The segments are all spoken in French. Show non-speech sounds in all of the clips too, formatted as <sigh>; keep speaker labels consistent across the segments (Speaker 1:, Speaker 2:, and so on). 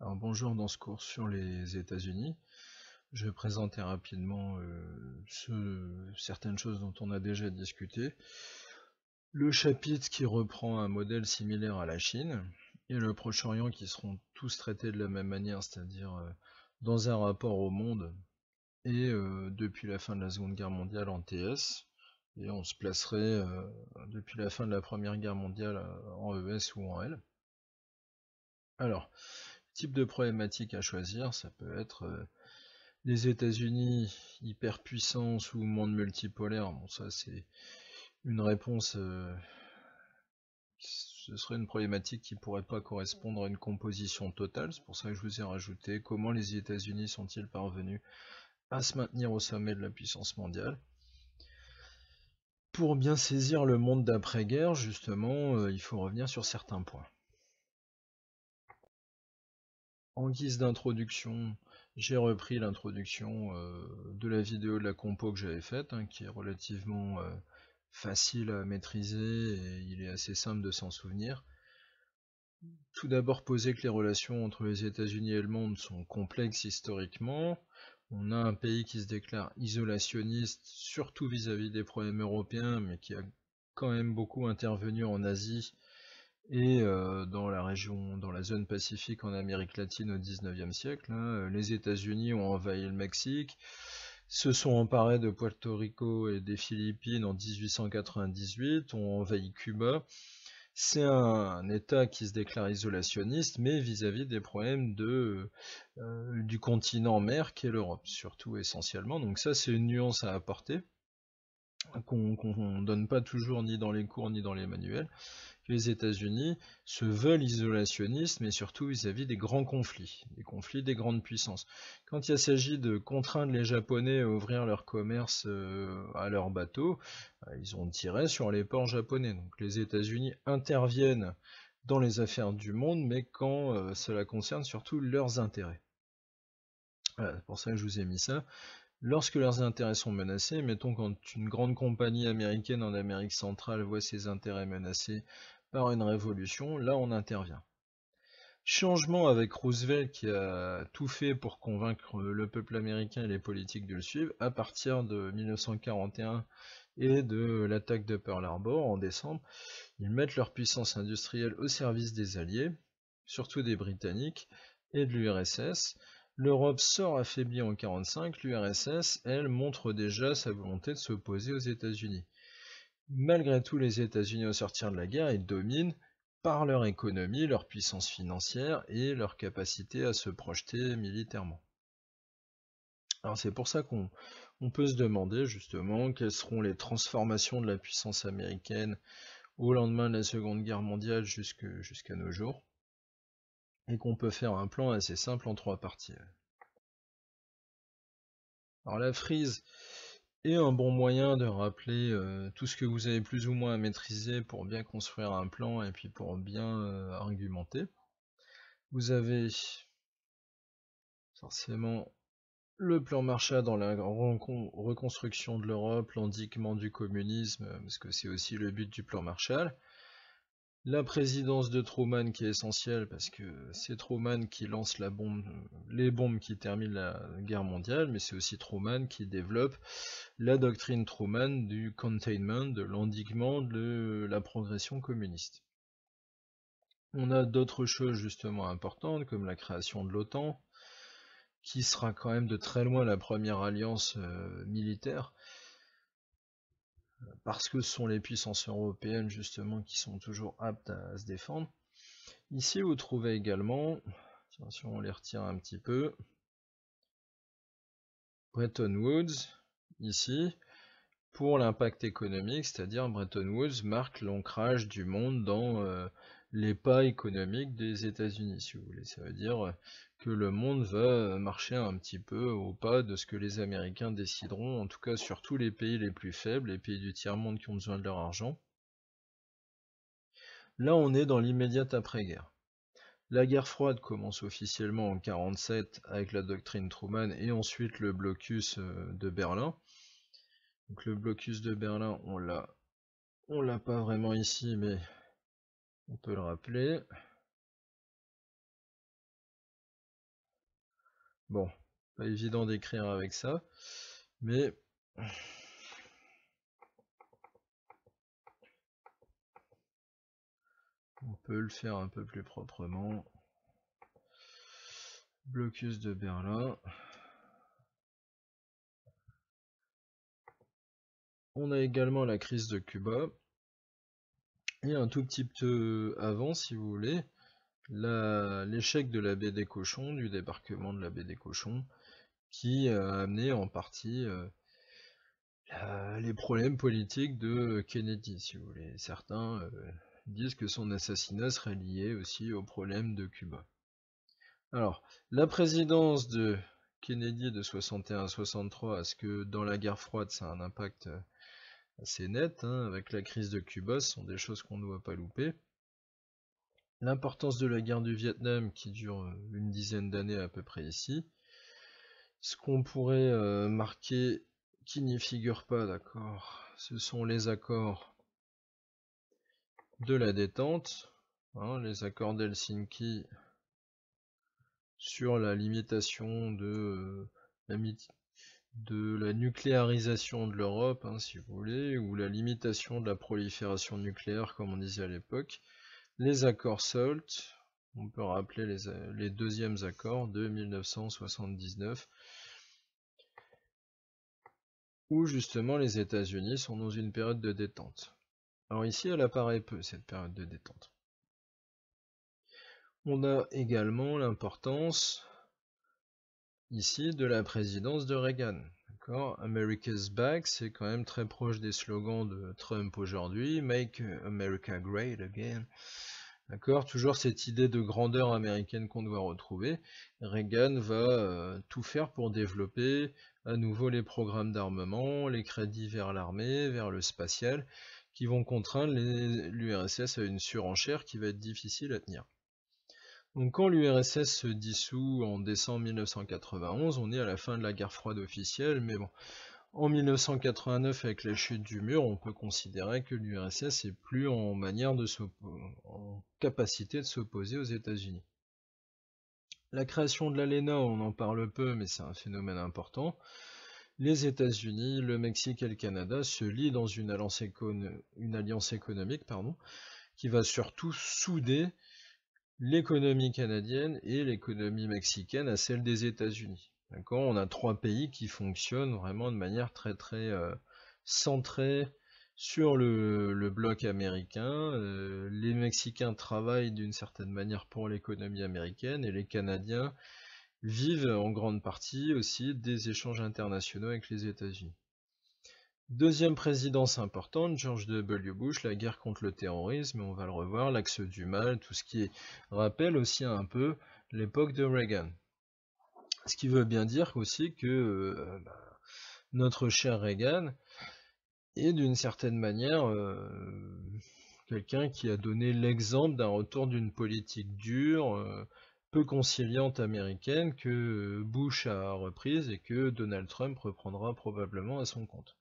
Speaker 1: Alors bonjour, dans ce cours sur les États-Unis, je vais présenter rapidement euh, certaines choses dont on a déjà discuté. Le chapitre qui reprend un modèle similaire à la Chine et le Proche-Orient qui seront tous traités de la même manière, c'est-à-dire euh, dans un rapport au monde et euh, depuis la fin de la Seconde Guerre mondiale en TS. Et on se placerait depuis la fin de la Première Guerre mondiale en ES ou en L. Alors, type de problématique à choisir, ça peut être euh, les États-Unis, hyperpuissance ou monde multipolaire. Bon, ça c'est une réponse. Euh, ce serait une problématique qui pourrait pas correspondre à une composition totale. C'est pour ça que je vous ai rajouté comment les États-Unis sont-ils parvenus à se maintenir au sommet de la puissance mondiale. Pour bien saisir le monde d'après-guerre, justement, euh, il faut revenir sur certains points en guise d'introduction, j'ai repris l'introduction euh, de la vidéo de la compo que j'avais faite, hein, qui est relativement euh, facile à maîtriser et il est assez simple de s'en souvenir. Tout d'abord poser que les relations entre les États-Unis et le monde sont complexes historiquement. On a un pays qui se déclare isolationniste, surtout vis à -vis des problèmes européens, mais qui a quand même beaucoup intervenu en Asie et euh, dans la région, dans la zone pacifique en Amérique latine au 19e siècle, hein, euh, les États-Unis ont envahi le Mexique, se sont emparés de Puerto Rico et des Philippines en 1898, ont envahi Cuba. C'est un, État qui se déclare isolationniste, mais vis-à-vis des problèmes euh, du continent mer qu'est l'Europe, surtout essentiellement. Donc ça, c'est une nuance à apporter qu'on ne donne pas toujours ni dans les cours ni dans les manuels, les États-Unis se veulent isolationnistes, mais surtout vis-à-vis des grands conflits, des conflits des grandes puissances. Quand il s'agit de contraindre les Japonais à ouvrir leur commerce euh, à leurs bateaux, euh, ils ont tiré sur les ports japonais. Donc les États-Unis interviennent dans les affaires du monde, mais quand euh, cela concerne surtout leurs intérêts. Voilà, c'est pour ça que je vous ai mis ça. Lorsque leurs intérêts sont menacés, mettons quand une grande compagnie américaine en Amérique centrale voit ses intérêts menacés par une révolution, là on intervient. Changement avec Roosevelt qui a tout fait pour convaincre le peuple américain et les politiques de le suivre à partir de 1941 et de l'attaque de Pearl Harbor en décembre. Ils mettent leur puissance industrielle au service des Alliés, surtout des Britanniques et de l'URSS. L'Europe sort affaiblie en 1945, l'URSS, elle, montre déjà sa volonté de s'opposer aux États-Unis. Malgré tout, les États-Unis, au sortir de la guerre, ils dominent par leur économie, leur puissance financière et leur capacité à se projeter militairement. Alors c'est pour ça qu'on peut se demander justement quelles seront les transformations de la puissance américaine au lendemain de la Seconde Guerre mondiale jusqu'à nos jours et qu'on peut faire un plan assez simple en trois parties. Alors la frise est un bon moyen de rappeler euh, tout ce que vous avez plus ou moins à maîtriser pour bien construire un plan et puis pour bien euh, argumenter. Vous avez forcément le plan Marshall dans la reconstruction de l'Europe, l'endiguement du communisme, parce que c'est aussi le but du plan Marshall. La présidence de Truman qui est essentielle parce que c'est Truman qui lance les bombes qui terminent la guerre mondiale, mais c'est aussi Truman qui développe la doctrine Truman du containment, de l'endiguement de la progression communiste. On a d'autres choses justement importantes comme la création de l'OTAN, qui sera quand même de très loin la première alliance euh, militaire parce que ce sont les puissances européennes justement qui sont toujours aptes à, se défendre. Ici vous trouvez également, tiens, si on les retire un petit peu, Bretton Woods, ici, pour l'impact économique, c'est-à-dire Bretton Woods marque l'ancrage du monde dans euh, les pas économiques des États-Unis, si vous voulez. Ça veut dire que le monde va marcher un petit peu au pas de ce que les Américains décideront, en tout cas sur tous les pays les plus faibles, les pays du tiers-monde qui ont besoin de leur argent. Là, on est dans l'immédiate après-guerre. La guerre froide commence officiellement en 1947 avec la doctrine Truman et ensuite le blocus euh, de Berlin. Donc le blocus de Berlin, on l'a on l'a pas vraiment ici, mais on peut le rappeler. Bon, pas évident d'écrire avec ça, mais... On peut le faire un peu plus proprement. Blocus de Berlin. On a également la crise de Cuba. Et un tout petit peu avant, si vous voulez, l'échec de la baie des cochons, du débarquement de la baie des cochons, qui euh, a amené en partie euh, les problèmes politiques de Kennedy, si vous voulez. Certains euh, disent que son assassinat serait lié aussi aux problèmes de Cuba. Alors, la présidence de Kennedy de 61 à 63, est-ce que dans la guerre froide, ça a un impact assez net, hein. avec la crise de Cuba, ce sont des choses qu'on ne doit pas louper. L'importance de la guerre du Vietnam qui dure euh, une dizaine d'années à peu près ici. Ce qu'on pourrait euh, marquer qui n'y figure pas, d'accord, ce sont les accords de la détente, hein, les accords d'Helsinki sur la limitation de euh, la la, de la nucléarisation de l'Europe, hein, si vous voulez, ou la limitation de la prolifération nucléaire, comme on disait à l'époque, les accords SALT, on peut rappeler les, les deuxièmes accords de 1979, où justement les États-Unis sont dans une période de détente. Alors ici, elle apparaît peu, cette période de détente. On a également l'importance ici de la présidence de Reagan. America's Back, c'est quand même très proche des slogans de Trump aujourd'hui, Make America Great Again. D'accord Toujours cette idée de grandeur américaine qu'on doit retrouver. Reagan va euh, tout faire pour développer à nouveau les programmes d'armement, les crédits vers l'armée, vers le spatial, qui vont contraindre l'URSS à une surenchère qui va être difficile à tenir. Donc quand l'URSS se dissout en décembre 1991, on est à la fin de la guerre froide officielle, mais bon, en 1989, avec la chute du mur, on peut considérer que l'URSS est plus en manière de en capacité de s'opposer aux États-Unis. La création de l'ALENA, on en parle peu, mais c'est un phénomène important. Les États-Unis, le Mexique et le Canada se lient dans une alliance, une alliance économique pardon, qui va surtout souder l'économie canadienne et l'économie mexicaine à celle des États-Unis. D'accord On a trois pays qui fonctionnent vraiment de manière très très euh, centrée sur le, bloc américain. Euh, les Mexicains travaillent d'une certaine manière pour l'économie américaine et les Canadiens vivent en grande partie aussi des échanges internationaux avec les États-Unis. Deuxième présidence importante, George W. Bush, la guerre contre le terrorisme, on va le revoir, l'axe du mal, tout ce qui rappelle aussi un peu l'époque de Reagan. Ce qui veut bien dire aussi que euh, bah, notre cher Reagan est d'une certaine manière euh, quelqu'un qui a donné l'exemple d'un retour d'une politique dure, euh, peu conciliante américaine que Bush a reprise et que Donald Trump reprendra probablement à son compte.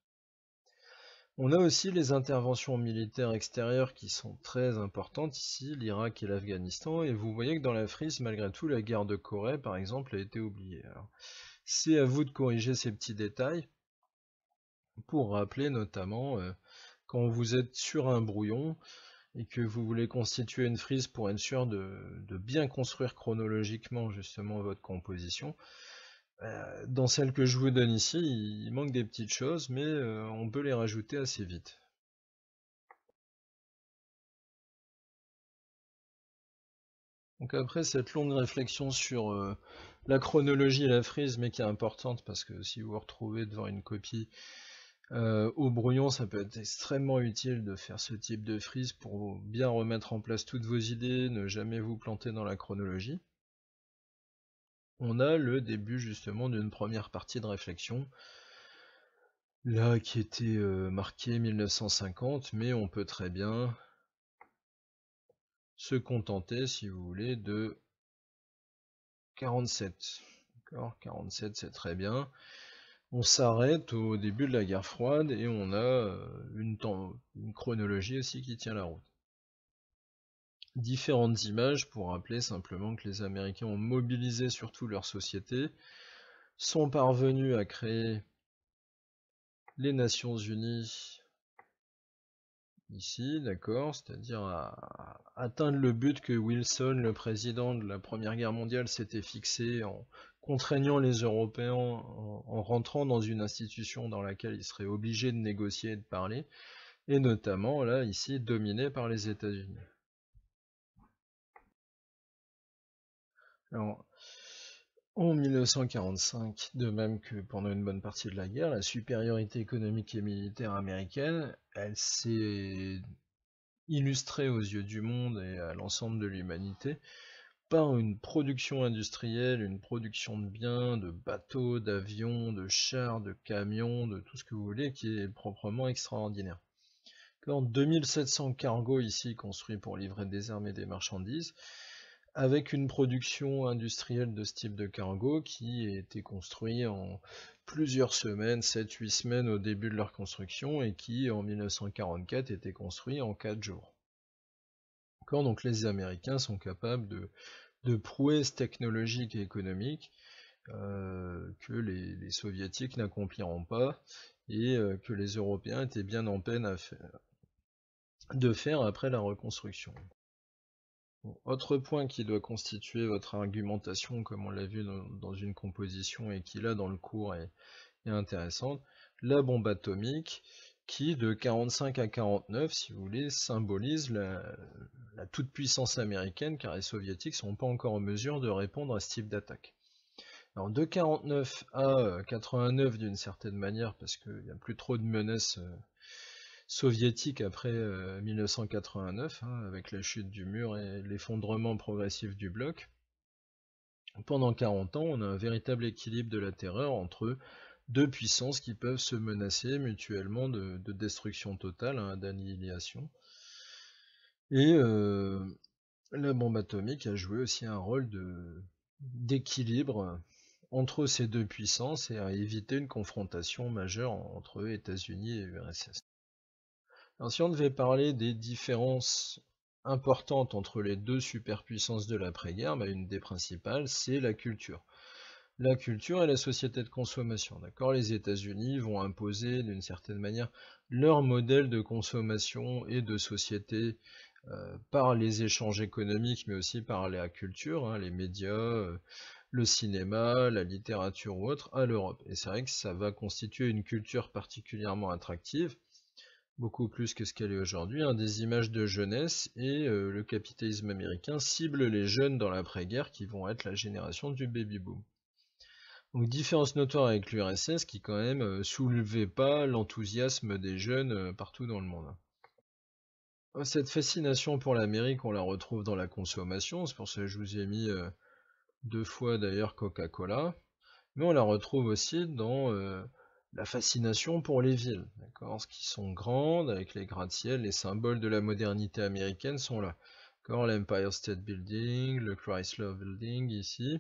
Speaker 1: On a aussi les interventions militaires extérieures qui sont très importantes ici, l'Irak et l'Afghanistan, et vous voyez que dans la frise, malgré tout, la guerre de Corée, par exemple, a été oubliée. C'est à vous de corriger ces petits détails, pour rappeler notamment, euh, quand vous êtes sur un brouillon, et que vous voulez constituer une frise pour être sûr de bien construire chronologiquement justement votre composition, euh, dans celle que je vous donne ici, il manque des petites choses, mais euh, on peut les rajouter assez vite. Donc après cette longue réflexion sur euh, la chronologie et la frise, mais qui est importante parce que si vous vous retrouvez devant une copie au brouillon, ça peut être extrêmement utile de faire ce type de frise pour bien remettre en place toutes vos idées, ne jamais vous planter dans la chronologie on a le début justement d'une première partie de réflexion, là qui était euh, marquée 1950, mais on peut très bien se contenter, si vous voulez, de 47. D'accord 47, c'est très bien. On s'arrête au début de la guerre froide et on a euh, une, une chronologie aussi qui tient la route différentes images pour rappeler simplement que les Américains ont mobilisé surtout leur société, sont parvenus à créer les Nations Unies ici, d'accord, c'est-à-dire à atteindre le but que Wilson, le président de la Première Guerre mondiale, s'était fixé en contraignant les Européens en, rentrant dans une institution dans laquelle ils seraient obligés de négocier et de parler, et notamment là ici dominé par les États-Unis. Alors, en 1945, de même que pendant une bonne partie de la guerre, la supériorité économique et militaire américaine, elle s'est illustrée aux yeux du monde et à l'ensemble de l'humanité par une production industrielle, une production de biens, de bateaux, d'avions, de chars, de camions, de tout ce que vous voulez, qui est proprement extraordinaire. Quand 2700 cargos ici construits pour livrer des armées et des marchandises, avec une production industrielle de ce type de cargo qui était construit en plusieurs semaines, 7-8 semaines au début de leur construction et qui en 1944 était construit en 4 jours. Encore, Donc les Américains sont capables de, de prouesses technologiques et économiques euh, que les, Soviétiques n'accompliront pas et euh, que les Européens étaient bien en peine de faire après la reconstruction autre point qui doit constituer votre argumentation, comme on l'a vu dans, une composition et qui là dans le cours est, intéressante, la bombe atomique qui de 45 à 49, si vous voulez, symbolise la, la toute-puissance américaine car les soviétiques ne sont pas encore en mesure de répondre à ce type d'attaque. Alors de 49 à 89 euh, d'une certaine manière parce qu'il n'y a plus trop de menaces euh, soviétique après 1989, euh, hein, avec la chute du mur et l'effondrement progressif du bloc. Pendant 40 ans, on a un véritable équilibre de la terreur entre deux puissances qui peuvent se menacer mutuellement de, destruction totale, hein, d'annihilation. Et euh, la bombe atomique a joué aussi un rôle d'équilibre entre ces deux puissances et a évité une confrontation majeure entre États-Unis et URSS. Alors si on devait parler des différences importantes entre les deux superpuissances de l'après-guerre, bah, une des principales, c'est la culture. La culture et la société de consommation, d'accord Les États-Unis vont imposer d'une certaine manière leur modèle de consommation et de société euh, par les échanges économiques, mais aussi par la culture, hein, les médias, euh, le cinéma, la littérature ou autre, à l'Europe. Et c'est vrai que ça va constituer une culture particulièrement attractive, beaucoup plus que ce qu'elle est aujourd'hui, hein, des images de jeunesse et euh, le capitalisme américain cible les jeunes dans l'après-guerre qui vont être la génération du baby-boom. Donc différence notoire avec l'URSS qui quand même ne euh, soulevait pas l'enthousiasme des jeunes euh, partout dans le monde. Oh, cette fascination pour l'Amérique, on la retrouve dans la consommation, c'est pour ça que je vous ai mis deux fois d'ailleurs Coca-Cola, mais on la retrouve aussi dans la fascination pour les villes, d'accord, ce qui sont grandes, avec les gratte-ciel, les symboles de la modernité américaine sont là, d'accord, l'Empire State Building, le Chrysler Building ici,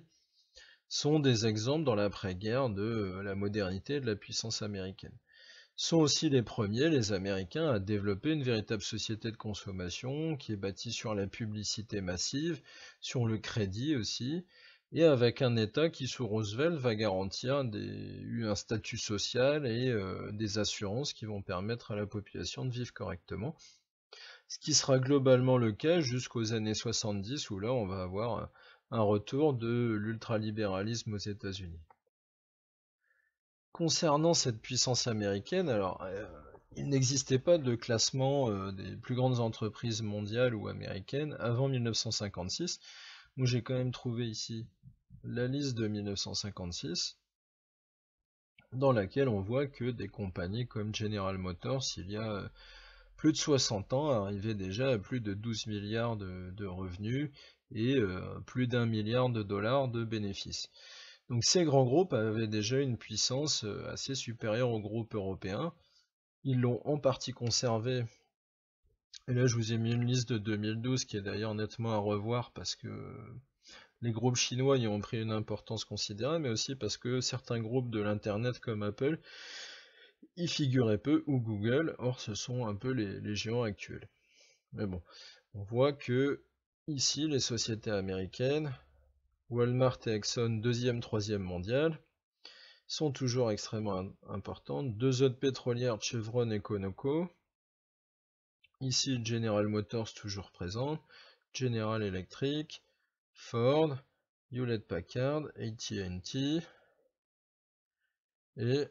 Speaker 1: sont des exemples dans l'après-guerre de euh, la modernité et de la puissance américaine. Sont aussi les premiers, les Américains, à développer une véritable société de consommation qui est bâtie sur la publicité massive, sur le crédit aussi, et avec un État qui, sous Roosevelt, va garantir un statut social et euh, des assurances qui vont permettre à la population de vivre correctement. Ce qui sera globalement le cas jusqu'aux années 70, où là, on va avoir un retour de l'ultralibéralisme aux États-Unis. Concernant cette puissance américaine, alors euh, il n'existait pas de classement euh, des plus grandes entreprises mondiales ou américaines avant 1956, où j'ai quand même trouvé ici la liste de 1956 dans laquelle on voit que des compagnies comme General Motors, il y a euh, plus de 60 ans, arrivaient déjà à plus de 12 milliards de, revenus et euh, plus d'un milliard de dollars de bénéfices. Donc ces grands groupes avaient déjà une puissance euh, assez supérieure aux groupes européens. Ils l'ont en partie conservé, et là, je vous ai mis une liste de 2012 qui est d'ailleurs nettement à revoir parce que les groupes chinois y ont pris une importance considérable, mais aussi parce que certains groupes de l'Internet comme Apple y figuraient peu, ou Google, or ce sont un peu les, géants actuels. Mais bon, on voit que ici, les sociétés américaines, Walmart et Exxon, deuxième, troisième mondial, sont toujours extrêmement importantes. Deux autres pétrolières, Chevron et Conoco, Ici, General Motors toujours présente, General Electric, Ford, Hewlett Packard, AT&T et,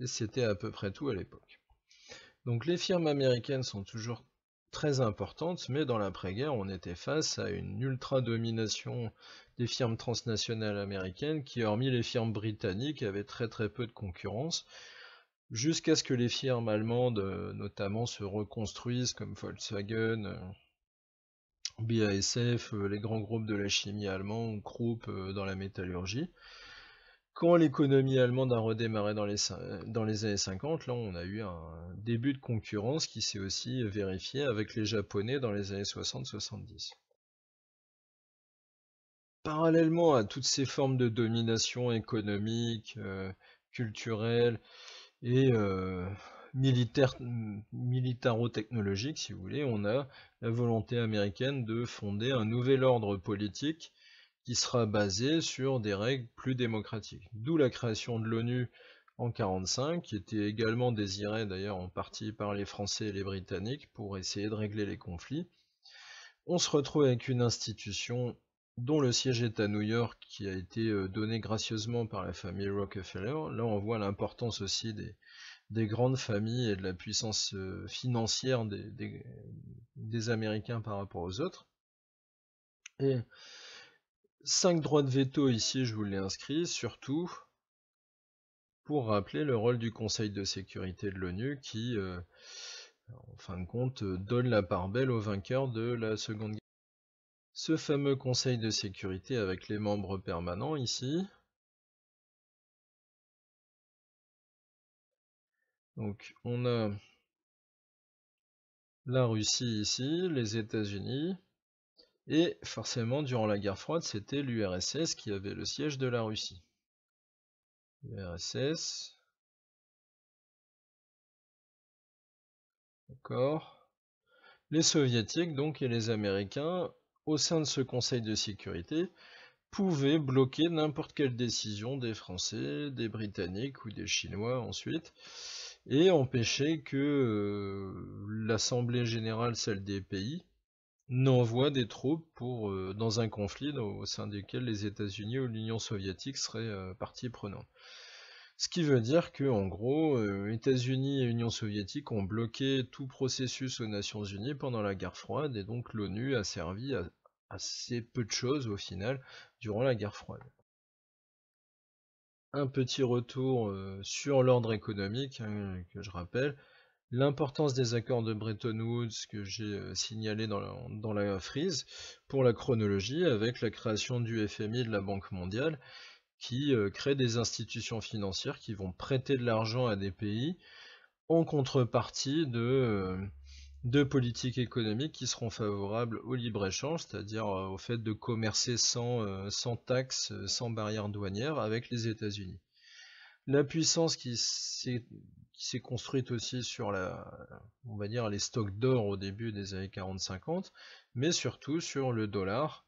Speaker 1: et c'était à peu près tout à l'époque. Donc les firmes américaines sont toujours très importantes, mais dans l'après-guerre, on était face à une ultra-domination des firmes transnationales américaines qui, hormis les firmes britanniques, avaient très très peu de concurrence jusqu'à ce que les firmes allemandes euh, notamment se reconstruisent comme Volkswagen, euh, BASF, euh, les grands groupes de la chimie allemande, Krupp dans la métallurgie. Quand l'économie allemande a redémarré dans les, années 50, là on a eu un début de concurrence qui s'est aussi vérifié avec les Japonais dans les années 60-70. Parallèlement à toutes ces formes de domination économique, culturelle, et euh, militaire, militaro-technologique, si vous voulez, on a la volonté américaine de fonder un nouvel ordre politique qui sera basé sur des règles plus démocratiques. D'où la création de l'ONU en 1945, qui était également désirée d'ailleurs en partie par les Français et les Britanniques pour essayer de régler les conflits. On se retrouve avec une institution dont le siège est à New York, qui a été euh, donné gracieusement par la famille Rockefeller. Là, on voit l'importance aussi des, grandes familles et de la puissance euh, financière des, Américains par rapport aux autres. Et cinq droits de veto ici, je vous l'ai inscrit, surtout pour rappeler le rôle du Conseil de sécurité de l'ONU qui, euh, en fin de compte, donne la part belle aux vainqueurs de la Seconde Guerre ce fameux conseil de sécurité avec les membres permanents ici. Donc on a la Russie ici, les États-Unis, et forcément durant la guerre froide c'était l'URSS qui avait le siège de la Russie. L'URSS, D'accord. Les soviétiques donc et les américains au sein de ce Conseil de sécurité, pouvait bloquer n'importe quelle décision des Français, des Britanniques ou des Chinois ensuite, et empêcher que euh, l'Assemblée générale, celle des pays, n'envoie des troupes pour, euh, dans un conflit au sein desquels les États-Unis ou l'Union soviétique seraient euh, partie prenante. Ce qui veut dire que, en gros, euh, États-Unis et Union soviétique ont bloqué tout processus aux Nations Unies pendant la guerre froide, et donc l'ONU a servi à assez peu de choses au final durant la guerre froide. Un petit retour euh, sur l'ordre économique hein, que je rappelle. L'importance des accords de Bretton Woods que j'ai euh, signalé dans la, dans la frise pour la chronologie avec la création du FMI et de la Banque mondiale qui euh, créent des institutions financières qui vont prêter de l'argent à des pays en contrepartie de, euh, politiques économiques qui seront favorables au libre-échange, c'est-à-dire euh, au fait de commercer sans, taxes, sans barrières douanières avec les États-Unis. La puissance qui s'est construite aussi sur la, on va dire les stocks d'or au début des années 40-50, mais surtout sur le dollar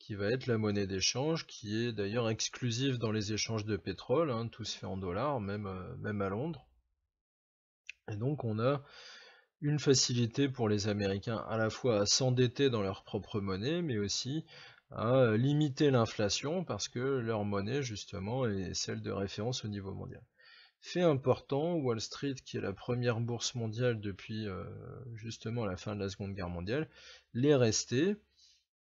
Speaker 1: qui va être la monnaie d'échange, qui est d'ailleurs exclusive dans les échanges de pétrole, hein, tout se fait en dollars, même, euh, même à Londres. Et donc on a une facilité pour les Américains à la fois à s'endetter dans leur propre monnaie, mais aussi à euh, limiter l'inflation parce que leur monnaie justement est celle de référence au niveau mondial. Fait important, Wall Street, qui est la première bourse mondiale depuis euh, justement la fin de la Seconde Guerre mondiale, l'est restée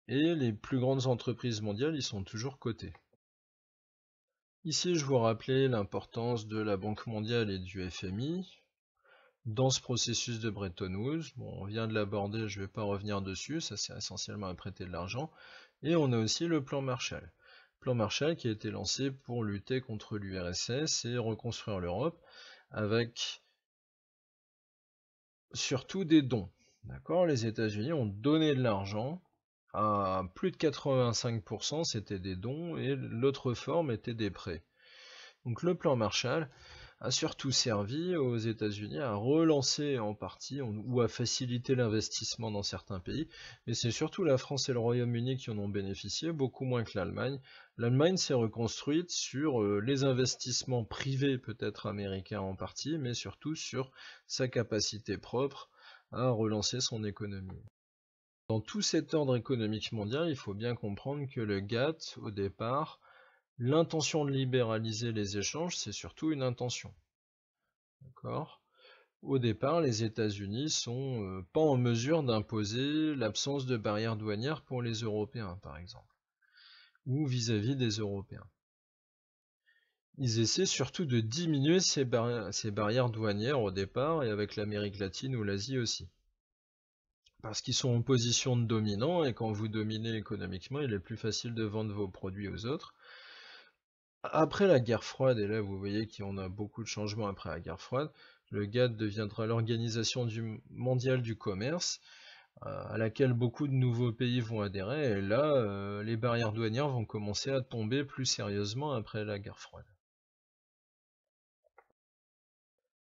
Speaker 1: et les plus grandes entreprises mondiales y sont toujours cotées. Ici, je vous rappelais l'importance de la Banque mondiale et du FMI dans ce processus de Bretton Woods. Bon, on vient de l'aborder, je ne vais pas revenir dessus, ça c'est essentiellement à prêter de l'argent. Et on a aussi le plan Marshall. Plan Marshall qui a été lancé pour lutter contre l'URSS et reconstruire l'Europe avec surtout des dons. D'accord Les États-Unis ont donné de l'argent à plus de 85% c'était des dons et l'autre forme était des prêts. Donc le plan Marshall a surtout servi aux États-Unis à relancer en partie ou à faciliter l'investissement dans certains pays, mais c'est surtout la France et le Royaume-Uni qui en ont bénéficié, beaucoup moins que l'Allemagne. L'Allemagne s'est reconstruite sur euh, les investissements privés peut-être américains en partie, mais surtout sur sa capacité propre à relancer son économie. Dans tout cet ordre économique mondial, il faut bien comprendre que le GATT, au départ, l'intention de libéraliser les échanges, c'est surtout une intention. D'accord Au départ, les États-Unis sont euh, pas en mesure d'imposer l'absence de barrières douanières pour les Européens, par exemple, ou vis-à-vis des Européens. Ils essaient surtout de diminuer ces barrières douanières au départ, et avec l'Amérique latine ou l'Asie aussi parce qu'ils sont en position de dominant, et quand vous dominez économiquement, il est plus facile de vendre vos produits aux autres. Après la guerre froide, et là vous voyez qu'on a beaucoup de changements après la guerre froide, le GATT deviendra l'organisation mondiale du commerce, euh, à laquelle beaucoup de nouveaux pays vont adhérer, et là, euh, les barrières douanières vont commencer à tomber plus sérieusement après la guerre froide.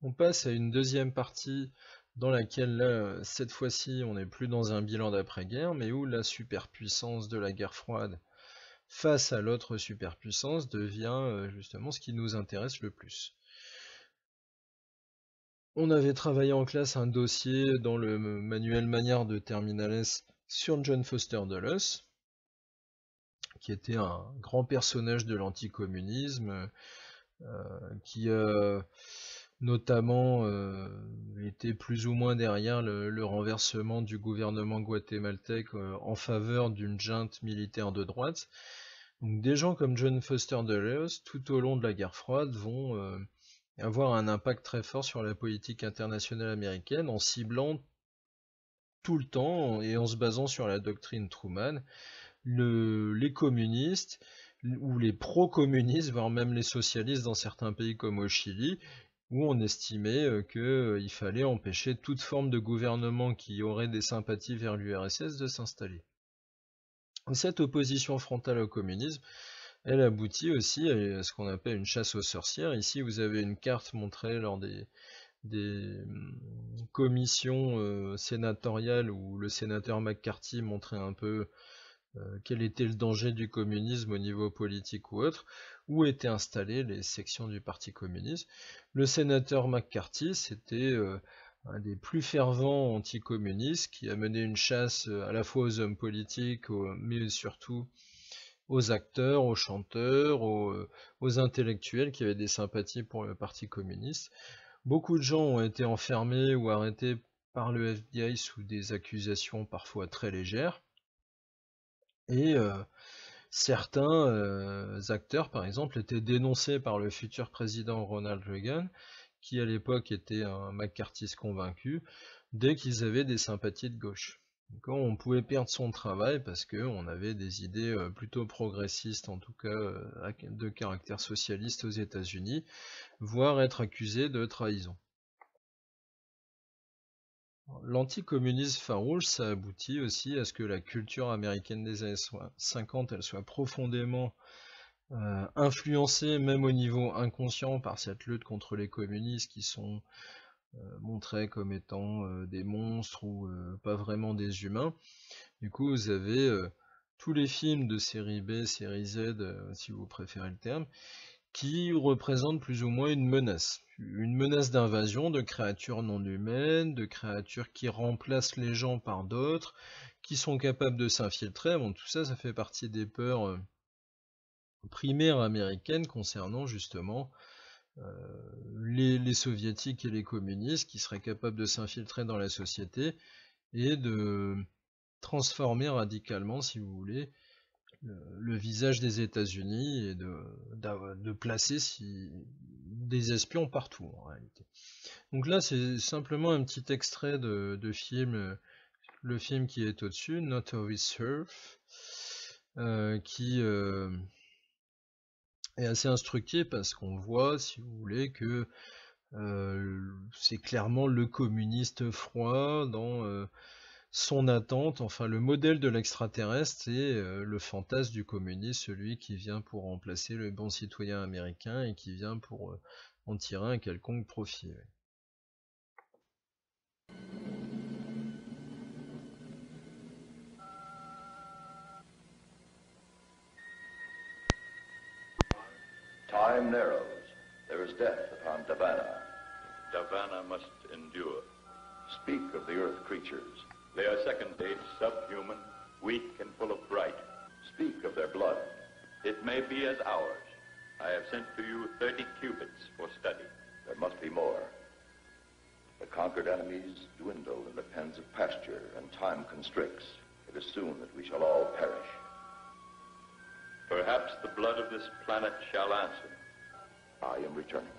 Speaker 1: On passe à une deuxième partie dans laquelle cette fois-ci, on n'est plus dans un bilan d'après-guerre, mais où la superpuissance de la guerre froide face à l'autre superpuissance devient euh, justement ce qui nous intéresse le plus. On avait travaillé en classe un dossier dans le manuel manière de Terminales sur John Foster Dulles, qui était un grand personnage de l'anticommunisme, euh, qui euh, notamment euh, était plus ou moins derrière le, renversement du gouvernement guatémaltèque euh, en faveur d'une junte militaire de droite. des gens comme John Foster Dulles, tout au long de la guerre froide, vont euh, avoir un impact très fort sur la politique internationale américaine en ciblant tout le temps et en se basant sur la doctrine Truman, les communistes, ou les pro-communistes, voire même les socialistes dans certains pays comme au Chili, où on estimait euh, qu'il euh, fallait empêcher toute forme de gouvernement qui aurait des sympathies vers l'URSS de s'installer. Cette opposition frontale au communisme, elle aboutit aussi à ce qu'on appelle une chasse aux sorcières. Ici, vous avez une carte montrée lors des, hum, commissions euh, sénatoriales où le sénateur McCarthy montrait un peu euh, quel était le danger du communisme au niveau politique ou autre, où étaient installées les sections du Parti communiste. Le sénateur McCarthy, c'était euh, un des plus fervents anticommunistes qui a mené une chasse euh, à la fois aux hommes politiques, mais surtout aux acteurs, aux chanteurs, aux, aux, intellectuels qui avaient des sympathies pour le Parti communiste. Beaucoup de gens ont été enfermés ou arrêtés par le FBI sous des accusations parfois très légères. Et euh, certains euh, acteurs, par exemple, étaient dénoncés par le futur président Ronald Reagan, qui à l'époque était un McCarthyiste convaincu, dès qu'ils avaient des sympathies de gauche. Quand on pouvait perdre son travail parce qu'on avait des idées euh, plutôt progressistes, en tout cas de caractère socialiste aux États-Unis, voire être accusé de trahison. L'anticommunisme farouche, ça aboutit aussi à ce que la culture américaine des années 50, elle soit profondément euh, influencée, même au niveau inconscient, par cette lutte contre les communistes qui sont euh, montrés comme étant euh, des monstres ou pas vraiment des humains. Du coup, vous avez tous les films de série B, série Z, si vous préférez le terme, qui représente plus ou moins une menace. Une menace d'invasion de créatures non humaines, de créatures qui remplacent les gens par d'autres, qui sont capables de s'infiltrer. Bon, tout ça, ça fait partie des peurs euh, primaires américaines concernant justement euh, les, soviétiques et les communistes qui seraient capables de s'infiltrer dans la société et de transformer radicalement, si vous voulez, le, visage des États-Unis et de, de, placer des espions partout en réalité. Donc là, c'est simplement un petit extrait de, de, film, le film qui est au-dessus, Not Surf, euh, qui euh, est assez instructif parce qu'on voit, si vous voulez, que euh, c'est clairement le communiste froid dans son attente, enfin le modèle de l'extraterrestre, et euh, le fantasme du communiste, celui qui vient pour remplacer le bon citoyen américain et qui vient pour euh, en tirer un quelconque profit. They are second age, subhuman, weak and full of fright, speak of their blood. It may be as ours. I have sent to you 30 cubits for study. There must be more. The conquered enemies dwindle in the pens of pasture, and time constricts. It is soon that we shall all perish. Perhaps the blood of this planet shall answer. I am returning.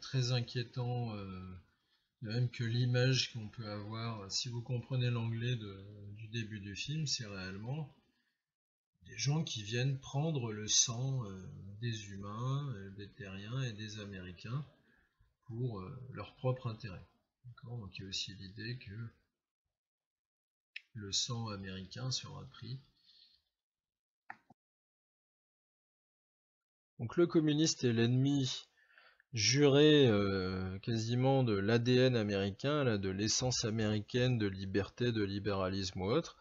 Speaker 1: très inquiétant, euh, de même que l'image qu'on peut avoir, si vous comprenez l'anglais du début du film, c'est réellement des gens qui viennent prendre le sang euh, des humains, euh, des terriens et des américains pour leur propre intérêt. Donc il y a aussi l'idée que le sang américain sera pris Donc le communiste est l'ennemi juré euh, quasiment de l'ADN américain, de l'essence américaine de liberté, de libéralisme ou autre.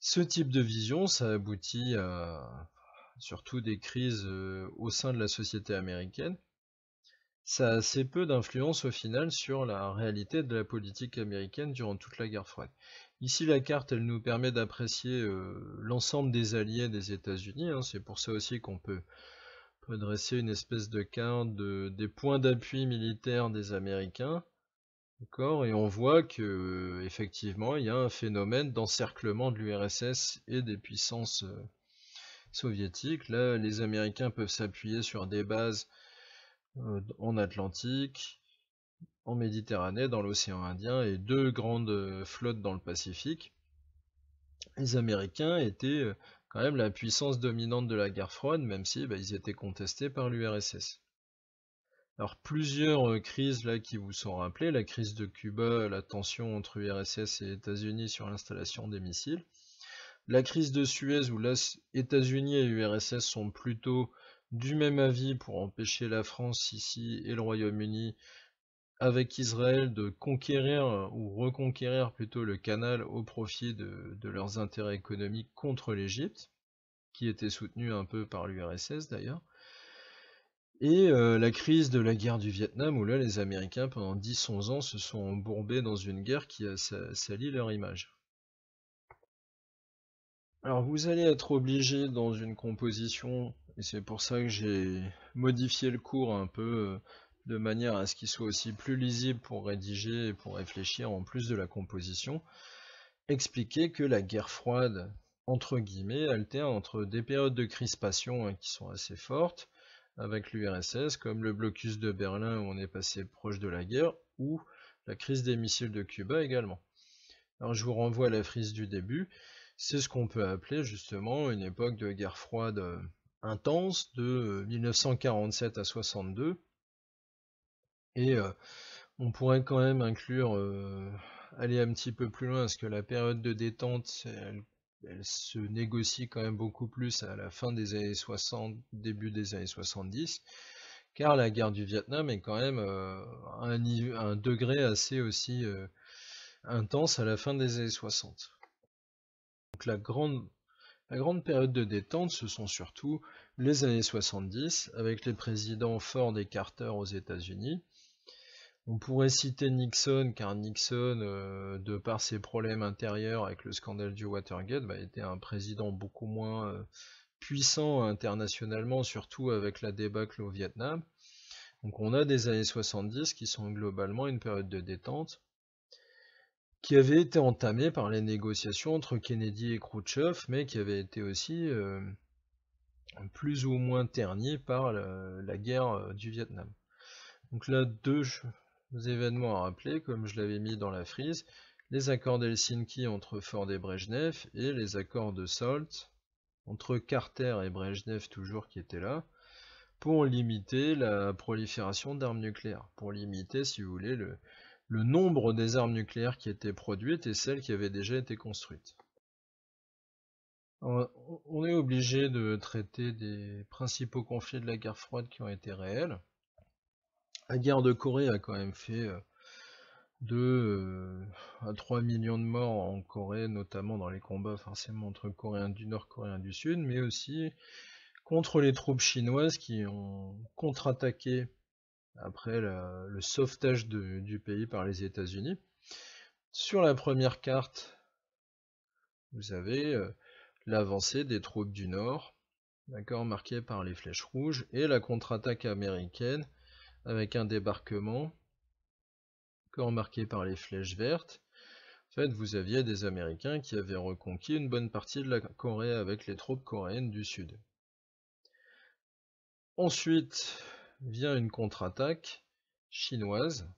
Speaker 1: Ce type de vision, ça aboutit à surtout des crises euh, au sein de la société américaine. Ça a assez peu d'influence au final sur la réalité de la politique américaine durant toute la guerre froide. Ici, la carte, elle nous permet d'apprécier euh, l'ensemble des alliés des États-Unis. Hein. C'est pour ça aussi qu'on peut peut dresser une espèce de carte de, des points d'appui militaires des Américains. D'accord Et on voit que euh, effectivement, il y a un phénomène d'encerclement de l'URSS et des puissances euh, soviétiques. Là, les Américains peuvent s'appuyer sur des bases euh, en Atlantique, en Méditerranée, dans l'océan Indien et deux grandes flottes dans le Pacifique. Les Américains étaient quand même la puissance dominante de la guerre froide, même si bah, ils étaient contestés par l'URSS. Alors plusieurs euh, crises là qui vous sont rappelées, la crise de Cuba, la tension entre URSS et États-Unis sur l'installation des missiles, la crise de Suez où les États-Unis et URSS sont plutôt du même avis pour empêcher la France ici et le Royaume-Uni avec Israël de conquérir ou reconquérir plutôt le canal au profit de, leurs intérêts économiques contre l'Égypte, qui était soutenu un peu par l'URSS d'ailleurs, et euh, la crise de la guerre du Vietnam où là les Américains pendant 10-11 ans se sont embourbés dans une guerre qui a sali leur image. Alors vous allez être obligé dans une composition, et c'est pour ça que j'ai modifié le cours un peu, euh, de manière à ce qu'il soit aussi plus lisible pour rédiger et pour réfléchir en plus de la composition, expliquer que la guerre froide, entre guillemets, alterne entre des périodes de crispation hein, qui sont assez fortes, avec l'URSS, comme le blocus de Berlin où on est passé proche de la guerre, ou la crise des missiles de Cuba également. Alors je vous renvoie à la frise du début, c'est ce qu'on peut appeler justement une époque de guerre froide euh, intense de 1947 euh, à 62, et on pourrait quand même inclure, aller un petit peu plus loin, parce que la période de détente, elle, elle, se négocie quand même beaucoup plus à la fin des années 60, début des années 70, car la guerre du Vietnam est quand même un, degré assez aussi intense à la fin des années 60. Donc la grande la grande période de détente, ce sont surtout les années 70, avec les présidents Ford et Carter aux États-Unis, on pourrait citer Nixon, car Nixon, euh, de par ses problèmes intérieurs avec le scandale du Watergate, bah, était un président beaucoup moins euh, puissant internationalement, surtout avec la débâcle au Vietnam. Donc on a des années 70 qui sont globalement une période de détente qui avait été entamée par les négociations entre Kennedy et Khrouchtchev, mais qui avait été aussi euh, plus ou moins ternie par la, la guerre du Vietnam. Donc là, deux nos événements à rappeler, comme je l'avais mis dans la frise, les accords d'Helsinki entre Ford et Brejnev et les accords de Salt entre Carter et Brejnev toujours qui étaient là pour limiter la prolifération d'armes nucléaires, pour limiter si vous voulez le, le nombre des armes nucléaires qui étaient produites et celles qui avaient déjà été construites. On est obligé de traiter des principaux conflits de la guerre froide qui ont été réels. La guerre de Corée a quand même fait euh, euh, à 3 millions de morts en Corée, notamment dans les combats forcément entre Coréens du Nord, et Coréens du Sud, mais aussi contre les troupes chinoises qui ont contre-attaqué après le sauvetage du pays par les États-Unis. Sur la première carte, vous avez euh, l'avancée des troupes du Nord, d'accord, marquée par les flèches rouges, et la contre-attaque américaine avec un débarquement encore marqué par les flèches vertes. En fait, vous aviez des Américains qui avaient reconquis une bonne partie de la Corée avec les troupes coréennes du Sud. Ensuite vient une contre-attaque chinoise,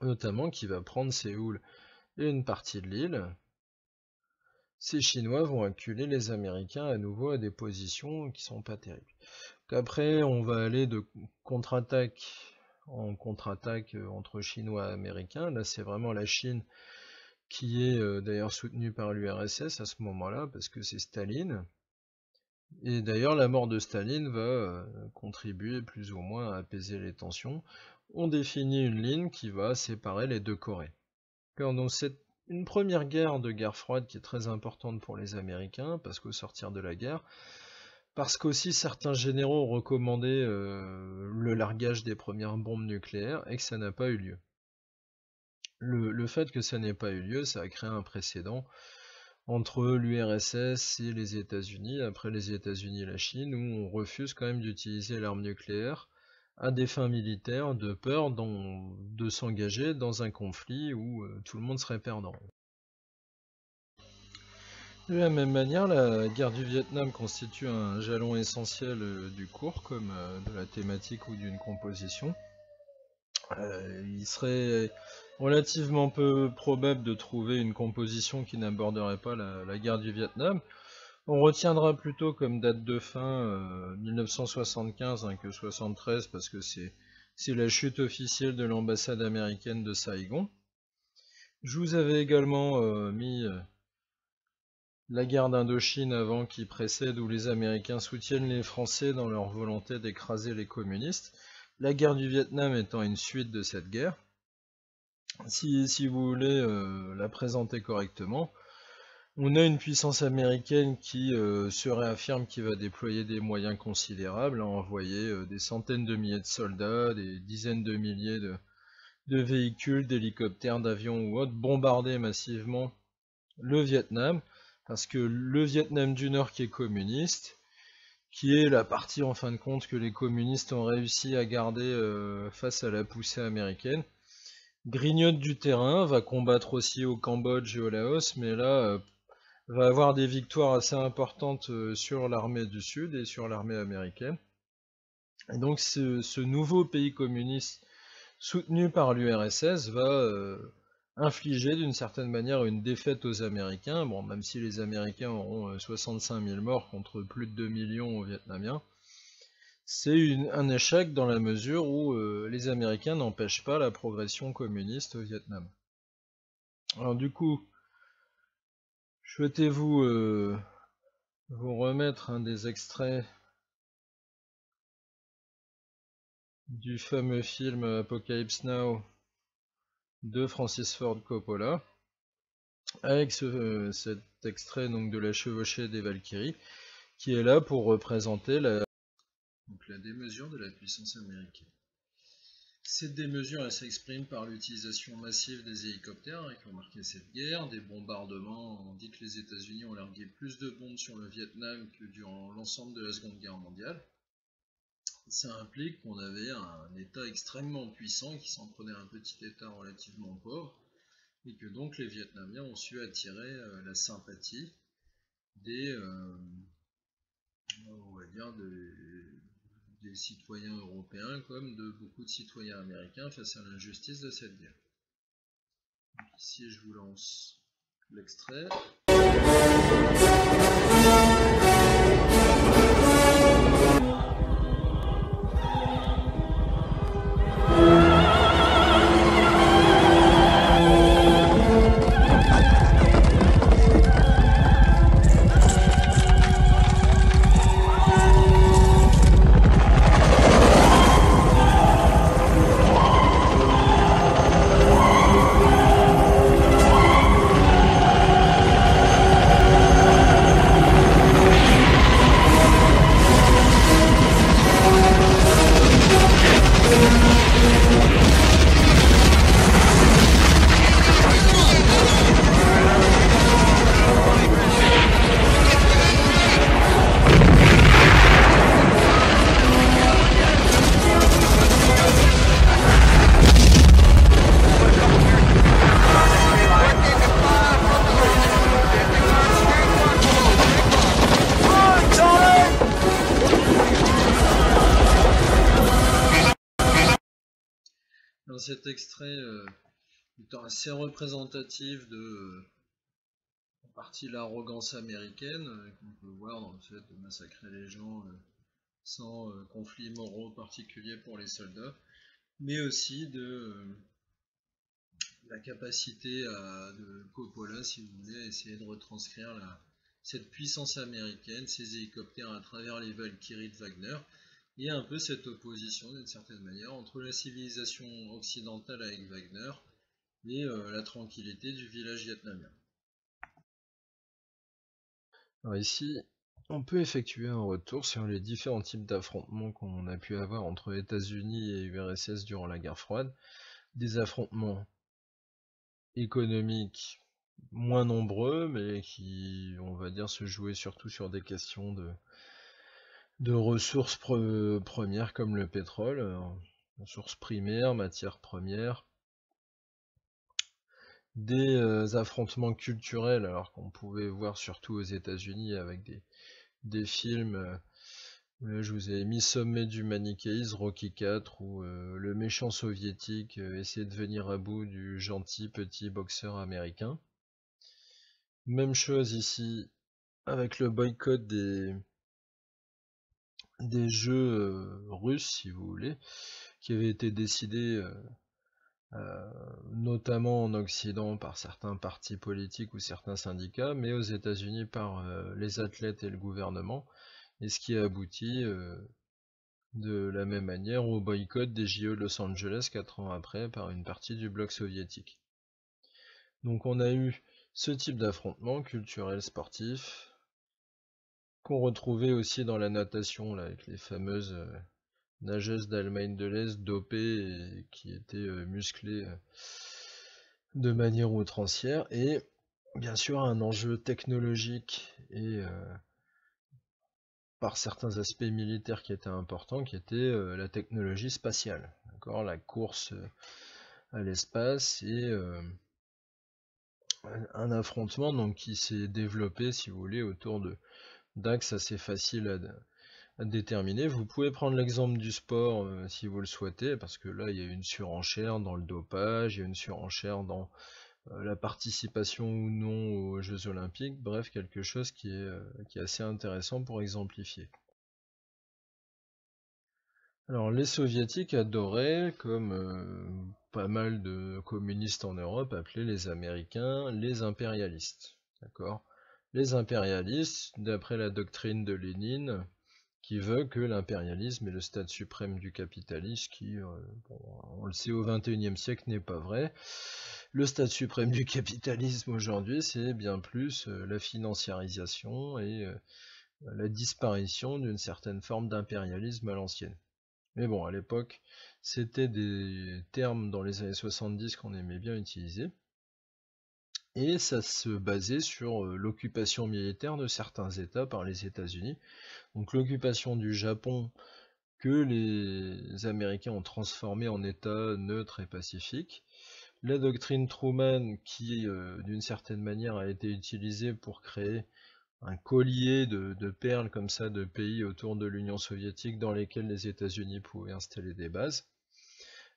Speaker 1: notamment qui va prendre Séoul et une partie de l'île. Ces Chinois vont acculer les Américains à nouveau à des positions qui sont pas terribles après, on va aller de contre-attaque en contre-attaque euh, entre Chinois et Américains. Là, c'est vraiment la Chine qui est euh, d'ailleurs soutenue par l'URSS à ce moment-là, parce que c'est Staline. Et d'ailleurs, la mort de Staline va euh, contribuer plus ou moins à apaiser les tensions. On définit une ligne qui va séparer les deux Corées. Quand donc c'est une première guerre de guerre froide qui est très importante pour les Américains, parce qu'au sortir de la guerre, parce qu'aussi certains généraux ont recommandé euh, le largage des premières bombes nucléaires et que ça n'a pas eu lieu. Le, le fait que ça n'ait pas eu lieu, ça a créé un précédent entre l'URSS et les États-Unis, après les États-Unis et la Chine, où on refuse quand même d'utiliser l'arme nucléaire à des fins militaires de peur de s'engager dans un conflit où euh, tout le monde serait perdant. De la même manière, la guerre du Vietnam constitue un jalon essentiel euh, du cours, comme euh, de la thématique ou d'une composition. Euh, il serait relativement peu probable de trouver une composition qui n'aborderait pas la, guerre du Vietnam. On retiendra plutôt comme date de fin 1975 hein, que 1973, parce que c'est la chute officielle de l'ambassade américaine de Saigon. Je vous avais également mis la guerre d'Indochine avant qui précède où les Américains soutiennent les Français dans leur volonté d'écraser les communistes, la guerre du Vietnam étant une suite de cette guerre. Si, vous voulez euh, la présenter correctement, on a une puissance américaine qui euh, se réaffirme qui va déployer des moyens considérables, à envoyer euh, des centaines de milliers de soldats, des dizaines de milliers de véhicules, d'hélicoptères, d'avions ou autres, bombarder massivement le Vietnam, parce que le Vietnam du Nord qui est communiste, qui est la partie en fin de compte que les communistes ont réussi à garder euh, face à la poussée américaine, grignote du terrain, va combattre aussi au Cambodge et au Laos, mais là euh, va avoir des victoires assez importantes euh, sur l'armée du Sud et sur l'armée américaine. Et donc ce, nouveau pays communiste soutenu par l'URSS va, infliger d'une certaine manière une défaite aux Américains. Bon, même si les Américains auront 65 euh, 000 morts contre plus de 2 millions aux Vietnamiens, c'est un échec dans la mesure où euh, les Américains n'empêchent pas la progression communiste au Vietnam. Alors du coup, souhaitez-vous euh, vous remettre un des extraits du fameux film Apocalypse Now de Francis Ford Coppola, avec euh, cet extrait donc de la chevauchée des Valkyries, qui est là pour représenter la, démesure de la puissance américaine. Cette démesure s'exprime par l'utilisation massive des hélicoptères qui ont marqué cette guerre, des bombardements. On dit que les États-Unis ont largué plus de bombes sur le Vietnam que durant l'ensemble de la Seconde Guerre mondiale ça implique qu'on avait un État extrêmement puissant qui s'en prenait un petit État relativement pauvre, et que donc les Vietnamiens ont su attirer euh, la sympathie euh, des, citoyens européens comme de beaucoup de citoyens américains face à l'injustice de cette guerre. ici, je vous lance l'extrait. représentative de en euh, partie l'arrogance américaine euh, qu'on peut voir dans le fait de massacrer les gens euh, sans conflits moraux particuliers pour les soldats, mais aussi de la capacité de Coppola, si vous voulez, à essayer de retranscrire cette puissance américaine, ces hélicoptères à travers les Valkyries de Wagner, et un peu cette opposition, d'une certaine manière, entre la civilisation occidentale avec Wagner et euh, la tranquillité du village vietnamien. Alors ici, on peut effectuer un retour sur les différents types d'affrontements qu'on a pu avoir entre États-Unis et URSS durant la guerre froide. Des affrontements économiques moins nombreux, mais qui, on va dire, se jouaient surtout sur des questions de, ressources premières comme le pétrole, euh, ressources primaires, matières premières, des euh, affrontements culturels, alors qu'on pouvait voir surtout aux États-Unis avec des, des films. Euh, je vous ai mis Sommet du manichéisme, Rocky 4, où euh, le méchant soviétique essaie de venir à bout du gentil petit boxeur américain. Même chose ici avec le boycott des, des jeux russes, si vous voulez, qui avait été décidé euh, notamment en Occident par certains partis politiques ou certains syndicats, mais aux États-Unis par euh, les athlètes et le gouvernement, et ce qui a abouti euh, de la même manière au boycott des JO de Los Angeles quatre ans après par une partie du bloc soviétique. Donc on a eu ce type d'affrontement culturel sportif qu'on retrouvait aussi dans la natation avec les fameuses nageuse d'Allemagne de l'Est dopée qui était euh, musclée euh, de manière outrancière et bien sûr un enjeu technologique et euh, par certains aspects militaires qui étaient importants qui était la technologie spatiale la course à l'espace et un affrontement donc qui s'est développé si vous voulez autour de d'axes assez faciles déterminé. Vous pouvez prendre l'exemple du sport euh, si vous le souhaitez, parce que là, il y a une surenchère dans le dopage, il y a une surenchère dans euh, la participation ou non aux Jeux olympiques, bref, quelque chose qui est, euh, qui est assez intéressant pour exemplifier. Alors les soviétiques adoraient, comme pas mal de communistes en Europe, appeler les Américains les impérialistes. D'accord les impérialistes, d'après la doctrine de Lénine, qui veut que l'impérialisme est le stade suprême du capitalisme, qui, euh, on le sait au XXIe siècle, n'est pas vrai. Le stade suprême du capitalisme aujourd'hui, c'est bien plus euh, la financiarisation et euh, la disparition d'une certaine forme d'impérialisme à l'ancienne. Mais bon, à l'époque, c'était des termes dans les années 70 qu'on aimait bien utiliser et ça se basait sur euh, l'occupation militaire de certains États par les États-Unis. Donc l'occupation du Japon que les Américains ont transformé en État neutre et pacifique. La doctrine Truman qui, euh, d'une certaine manière, a été utilisée pour créer un collier de, de perles comme ça de pays autour de l'Union soviétique dans lesquels les États-Unis pouvaient installer des bases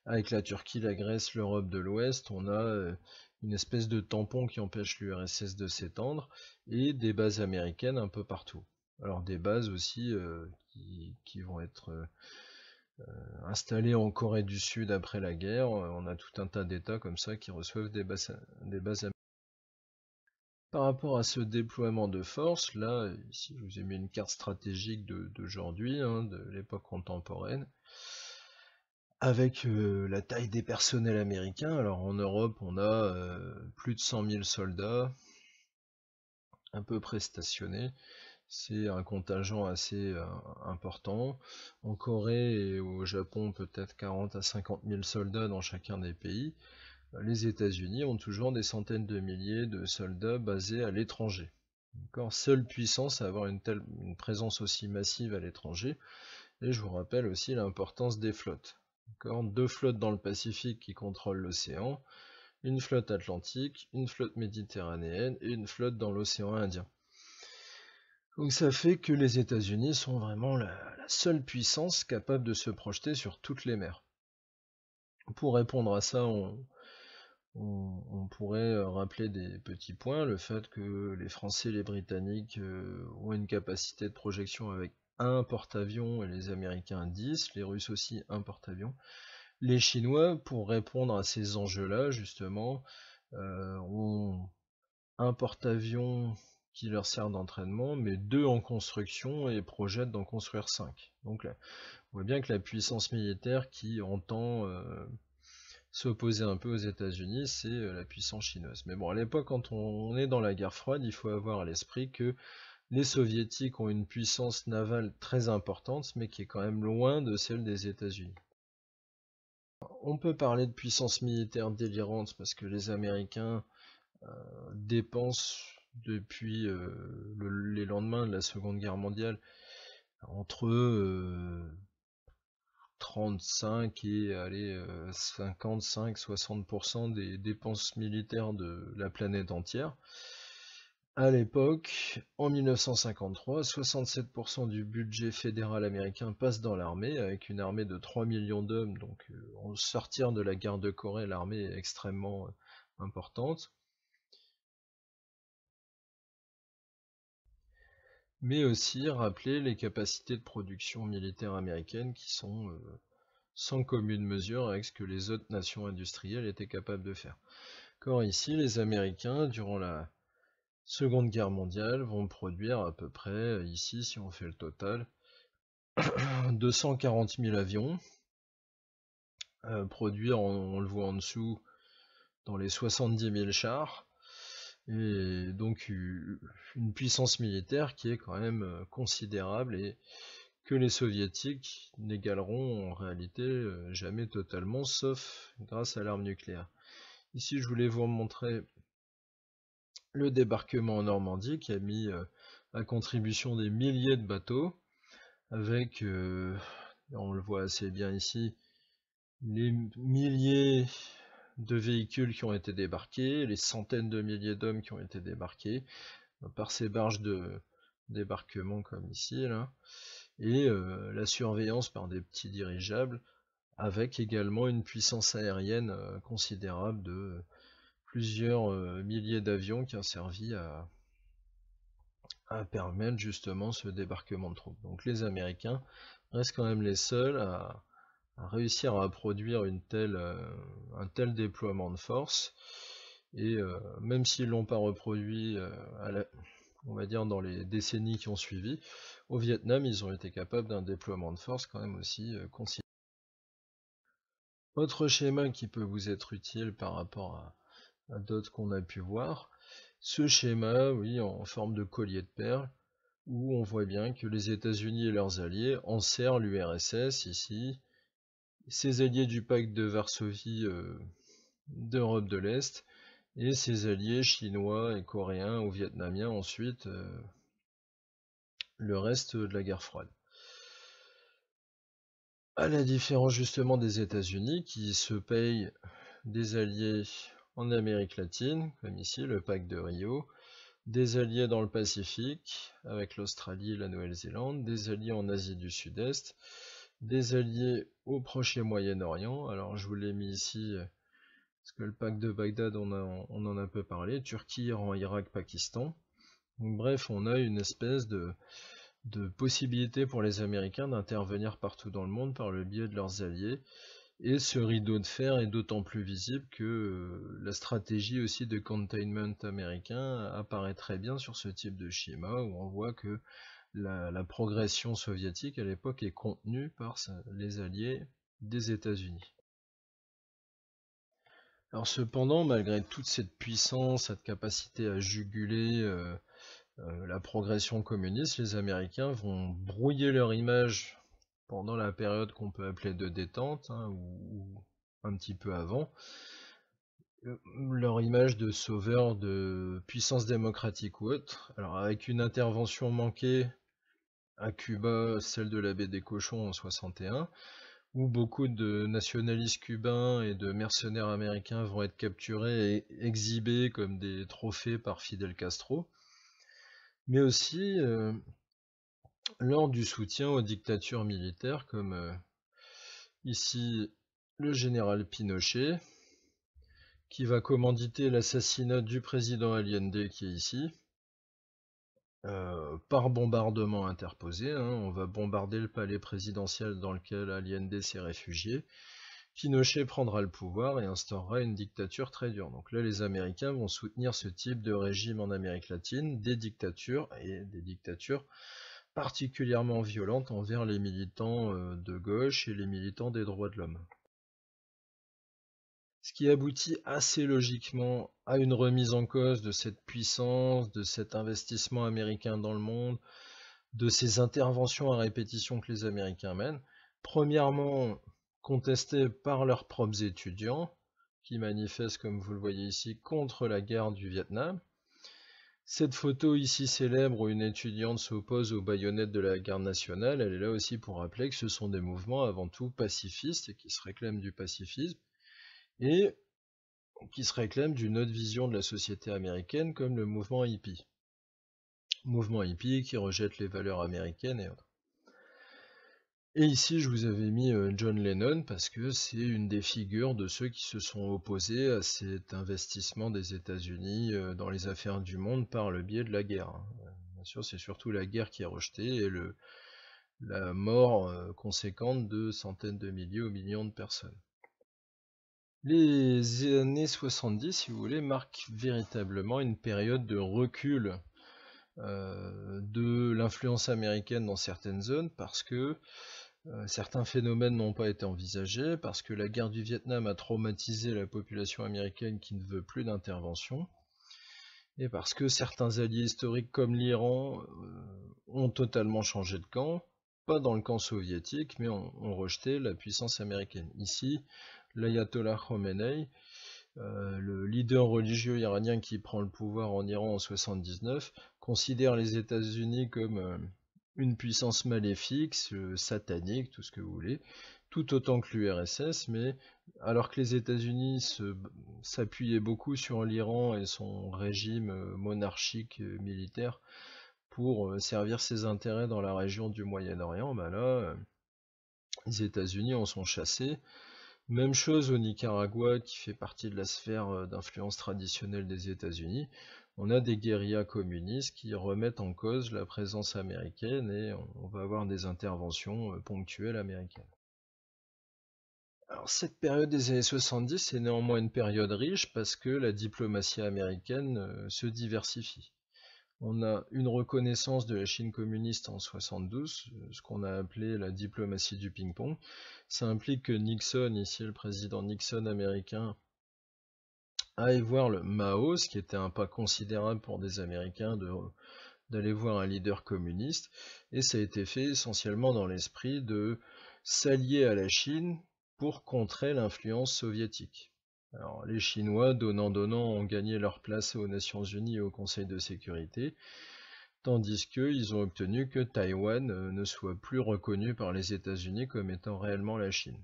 Speaker 1: avec la Turquie, la Grèce, l'Europe de l'Ouest, on a euh, une espèce de tampon qui empêche l'URSS de s'étendre, et des bases américaines un peu partout. Alors des bases aussi euh, qui, vont être euh, installées en Corée du Sud après la guerre. Euh, on a tout un tas d'États comme ça qui reçoivent des bases, des bases américaines. Par rapport à ce déploiement de force, là, ici je vous ai mis une carte stratégique d'aujourd'hui, hein, de l'époque contemporaine avec euh, la taille des personnels américains, alors en Europe on a euh, plus de 100 000 soldats, un peu prestationnés, c'est un contingent assez euh, important. En Corée et au Japon peut-être 40 à 50 000 soldats dans chacun des pays. Les États-Unis ont toujours des centaines de milliers de soldats basés à l'étranger. Seule puissance à avoir une telle une présence aussi massive à l'étranger. Et je vous rappelle aussi l'importance des flottes deux flottes dans le Pacifique qui contrôlent l'océan, une flotte atlantique, une flotte méditerranéenne et une flotte dans l'océan Indien. Donc ça fait que les États-Unis sont vraiment la, seule puissance capable de se projeter sur toutes les mers. Pour répondre à ça, on, on pourrait euh, rappeler des petits points, le fait que les Français et les Britanniques euh, ont une capacité de projection avec un porte-avions et les Américains 10, les Russes aussi un porte-avions. Les Chinois, pour répondre à ces enjeux-là, justement, euh, ont un porte-avions qui leur sert d'entraînement, mais deux en construction et projettent d'en construire cinq. Donc là, on voit bien que la puissance militaire qui entend euh, s'opposer un peu aux États-Unis, c'est euh, la puissance chinoise. Mais bon, à l'époque, quand on est dans la guerre froide, il faut avoir à l'esprit que les Soviétiques ont une puissance navale très importante, mais qui est quand même loin de celle des États-Unis. On peut parler de puissance militaire délirante parce que les Américains euh, dépensent depuis euh, les lendemains de la Seconde Guerre mondiale entre 35 euh, et allez, 55-60% des dépenses militaires de la planète entière. À l'époque, en 1953, 67% du budget fédéral américain passe dans l'armée, avec une armée de 3 millions d'hommes, donc euh, en sortir de la guerre de Corée, l'armée est extrêmement euh, importante. Mais aussi rappeler les capacités de production militaire américaine qui sont euh, sans commune mesure avec ce que les autres nations industrielles étaient capables de faire. Encore ici, les Américains, durant la Seconde Guerre mondiale vont produire à peu près, euh, ici si on fait le total, 240 <clears throat> 000 avions. Euh, produire, on, on, le voit en dessous, dans les 70 000 chars. Et donc une puissance militaire qui est quand même euh, considérable et que les soviétiques n'égaleront en réalité jamais totalement, sauf grâce à l'arme nucléaire. Ici, je voulais vous montrer le débarquement en Normandie qui a mis la euh, à contribution des milliers de bateaux avec, euh, on le voit assez bien ici, les milliers de véhicules qui ont été débarqués, les centaines de milliers d'hommes qui ont été débarqués euh, par ces barges de débarquement comme ici, et la surveillance par des petits dirigeables, avec également une puissance aérienne considérable de plusieurs euh, milliers d'avions qui ont servi à, permettre justement ce débarquement de troupes. Donc les Américains restent quand même les seuls à, réussir à produire euh, un tel déploiement de force. Et euh, même s'ils ne l'ont pas reproduit, on va dire dans les décennies qui ont suivi, au Vietnam, ils ont été capables d'un déploiement de force quand même aussi considérable. Autre schéma qui peut vous être utile par rapport à, d'autres qu'on a pu voir. Ce schéma, oui, en forme de collier de perles, où on voit bien que les États-Unis et leurs alliés enserrent l'URSS ici, ses alliés du pacte de Varsovie euh, d'Europe de l'Est, et ses alliés chinois et coréens ou vietnamiens ensuite, euh, le reste de la guerre froide. À la différence justement des États-Unis qui se payent des alliés en Amérique latine, comme ici le pacte de Rio, des alliés dans le Pacifique, avec l'Australie et la Nouvelle-Zélande, des alliés en Asie du Sud-Est, des alliés au Proche et Moyen-Orient, alors je vous l'ai mis ici, parce que le pacte de Bagdad, on, en a un peu parlé, Turquie, Iran, Irak, Pakistan. Donc, bref, on a une espèce de possibilité pour les Américains d'intervenir partout dans le monde par le biais de leurs alliés et ce rideau de fer est d'autant plus visible que euh, la stratégie aussi de containment américain apparaît très bien sur ce type de schéma où on voit que la, progression soviétique à l'époque est contenue par les alliés des États-Unis. Alors cependant, malgré toute cette puissance, cette capacité à juguler euh, euh, la progression communiste, les Américains vont brouiller leur image pendant la période qu'on peut appeler de détente, hein, ou, un petit peu avant, euh, leur image de sauveur de puissance démocratique ou autre. Alors avec une intervention manquée à Cuba, celle de l'abbé des cochons en 61, où beaucoup de nationalistes cubains et de mercenaires américains vont être capturés et exhibés comme des trophées par Fidel Castro, mais aussi euh, lors du soutien aux dictatures militaires comme euh, ici le général Pinochet qui va commanditer l'assassinat du président Allende qui est ici euh, par bombardement interposé. Hein, on va bombarder le palais présidentiel dans lequel Allende s'est réfugié. Pinochet prendra le pouvoir et instaurera une dictature très dure. Donc là, les Américains vont soutenir ce type de régime en Amérique latine, des dictatures et des dictatures particulièrement violente envers les militants euh, de gauche et les militants des droits de l'homme. Ce qui aboutit assez logiquement à une remise en cause de cette puissance, de cet investissement américain dans le monde, de ces interventions à répétition que les Américains mènent. Premièrement, contestées par leurs propres étudiants, qui manifestent, comme vous le voyez ici, contre la guerre du Vietnam, cette photo ici célèbre où une étudiante s'oppose aux baïonnettes de la garde nationale, elle est là aussi pour rappeler que ce sont des mouvements avant tout pacifistes et qui se réclament du pacifisme et qui se réclament d'une autre vision de la société américaine comme le mouvement hippie. Mouvement hippie qui rejette les valeurs américaines et autres. Et ici, je vous avais mis euh, John Lennon parce que c'est une des figures de ceux qui se sont opposés à cet investissement des États-Unis euh, dans les affaires du monde par le biais de la guerre. Hein. Euh, bien sûr, c'est surtout la guerre qui est rejetée et le, la mort conséquente de centaines de milliers ou millions de personnes. Les années 70, si vous voulez, marquent véritablement une période de recul de l'influence américaine dans certaines zones parce que euh, certains phénomènes n'ont pas été envisagés parce que la guerre du Vietnam a traumatisé la population américaine qui ne veut plus d'intervention, et parce que certains alliés historiques comme l'Iran euh, ont totalement changé de camp, pas dans le camp soviétique, mais ont, rejeté la puissance américaine. Ici, l'ayatollah Khomeini, euh, le leader religieux iranien qui prend le pouvoir en Iran en 1979, considère les États-Unis comme une puissance maléfique, euh, satanique, tout ce que vous voulez, tout autant que l'URSS, mais alors que les États-Unis s'appuyaient beaucoup sur l'Iran et son régime euh, monarchique euh, militaire pour servir ses intérêts dans la région du Moyen-Orient, ben là, les États-Unis en sont chassés. Même chose au Nicaragua qui fait partie de la sphère d'influence traditionnelle des États-Unis on a des guérillas communistes qui remettent en cause la présence américaine et on va avoir des interventions euh, ponctuelles américaines. Alors cette période des années 70 est néanmoins une période riche parce que la diplomatie américaine euh, se diversifie. On a une reconnaissance de la Chine communiste en 72, euh, ce qu'on a appelé la diplomatie du ping-pong. Ça implique que Nixon, ici le président Nixon américain, aller voir le Mao, ce qui était un pas considérable pour des Américains d'aller voir un leader communiste, et ça a été fait essentiellement dans l'esprit de s'allier à la Chine pour contrer l'influence soviétique. Alors, les Chinois, donnant donnant, ont gagné leur place aux Nations Unies et au Conseil de sécurité, tandis qu'ils ont obtenu que Taïwan euh, ne soit plus reconnu par les États-Unis comme étant réellement la Chine.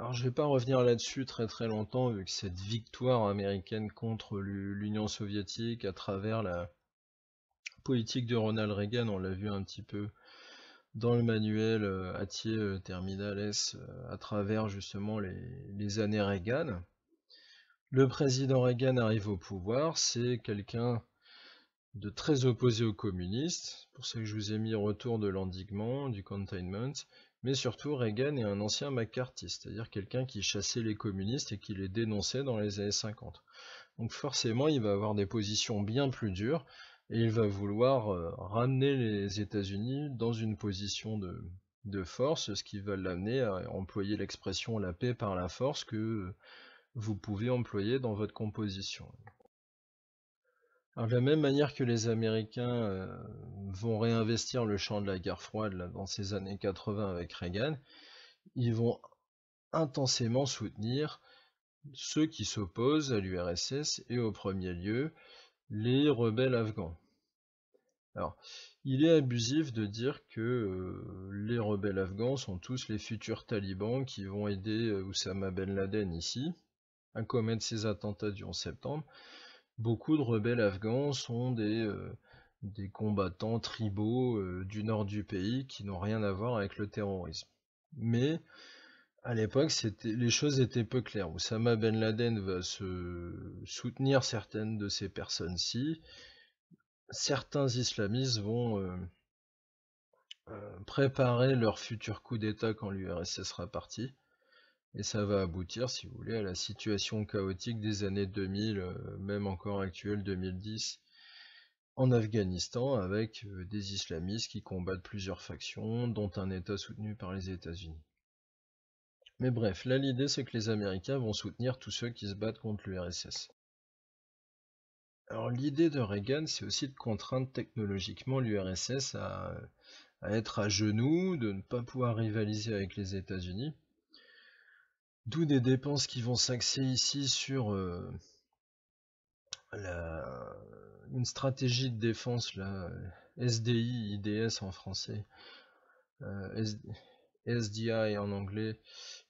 Speaker 1: Alors je ne vais pas revenir là-dessus très très longtemps vu que cette victoire américaine contre l'Union soviétique à travers la politique de Ronald Reagan, on l'a vu un petit peu dans le manuel euh, Atier euh, terminales euh, à travers justement les, les années Reagan. Le président Reagan arrive au pouvoir, c'est quelqu'un de très opposé aux communistes, pour ça que je vous ai mis retour de l'endiguement, du containment, mais surtout, Reagan est un ancien McCarthy, c'est-à-dire quelqu'un qui chassait les communistes et qui les dénonçait dans les années 50. Donc forcément, il va avoir des positions bien plus dures et il va vouloir euh, ramener les États-Unis dans une position de force, ce qui va l'amener à employer l'expression la paix par la force que vous pouvez employer dans votre composition de la même manière que les Américains euh, vont réinvestir le champ de la guerre froide dans ces années 80 avec Reagan, ils vont intensément soutenir ceux qui s'opposent à l'URSS et au premier lieu les rebelles afghans. Alors, il est abusif de dire que euh, les rebelles afghans sont tous les futurs talibans qui vont aider euh, Oussama Ben Laden ici à commettre ses attentats du 11 septembre beaucoup de rebelles afghans sont des, euh, combattants tribaux euh, du nord du pays qui n'ont rien à voir avec le terrorisme. Mais à l'époque, les choses étaient peu claires. Osama Ben Laden va se soutenir certaines de ces personnes-ci. Certains islamistes vont euh, préparer leur futur coup d'État quand l'URSS sera parti. Et ça va aboutir, si vous voulez, à la situation chaotique des années 2000, euh, même encore actuelle 2010, en Afghanistan, avec euh, des islamistes qui combattent plusieurs factions, dont un État soutenu par les États-Unis. Mais bref, là l'idée c'est que les Américains vont soutenir tous ceux qui se battent contre l'URSS. Alors l'idée de Reagan c'est aussi de contraindre technologiquement l'URSS euh, à, être à genoux, de ne pas pouvoir rivaliser avec les États-Unis. D'où des dépenses qui vont s'axer ici sur euh, une stratégie de défense, la SDI, IDS en français, euh, SDI en anglais,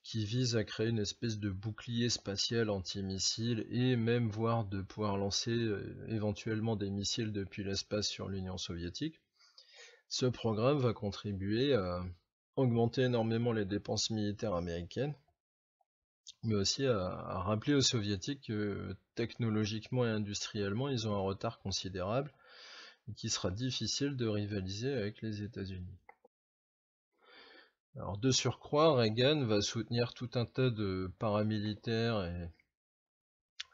Speaker 1: qui vise à créer une espèce de bouclier spatial anti-missile et même voir de pouvoir lancer euh, éventuellement des missiles depuis l'espace sur l'Union soviétique. Ce programme va contribuer à augmenter énormément les dépenses militaires américaines mais aussi à, rappeler aux soviétiques que technologiquement et industriellement, ils ont un retard considérable et qu'il sera difficile de rivaliser avec les États-Unis. Alors de surcroît, Reagan va soutenir tout un tas de paramilitaires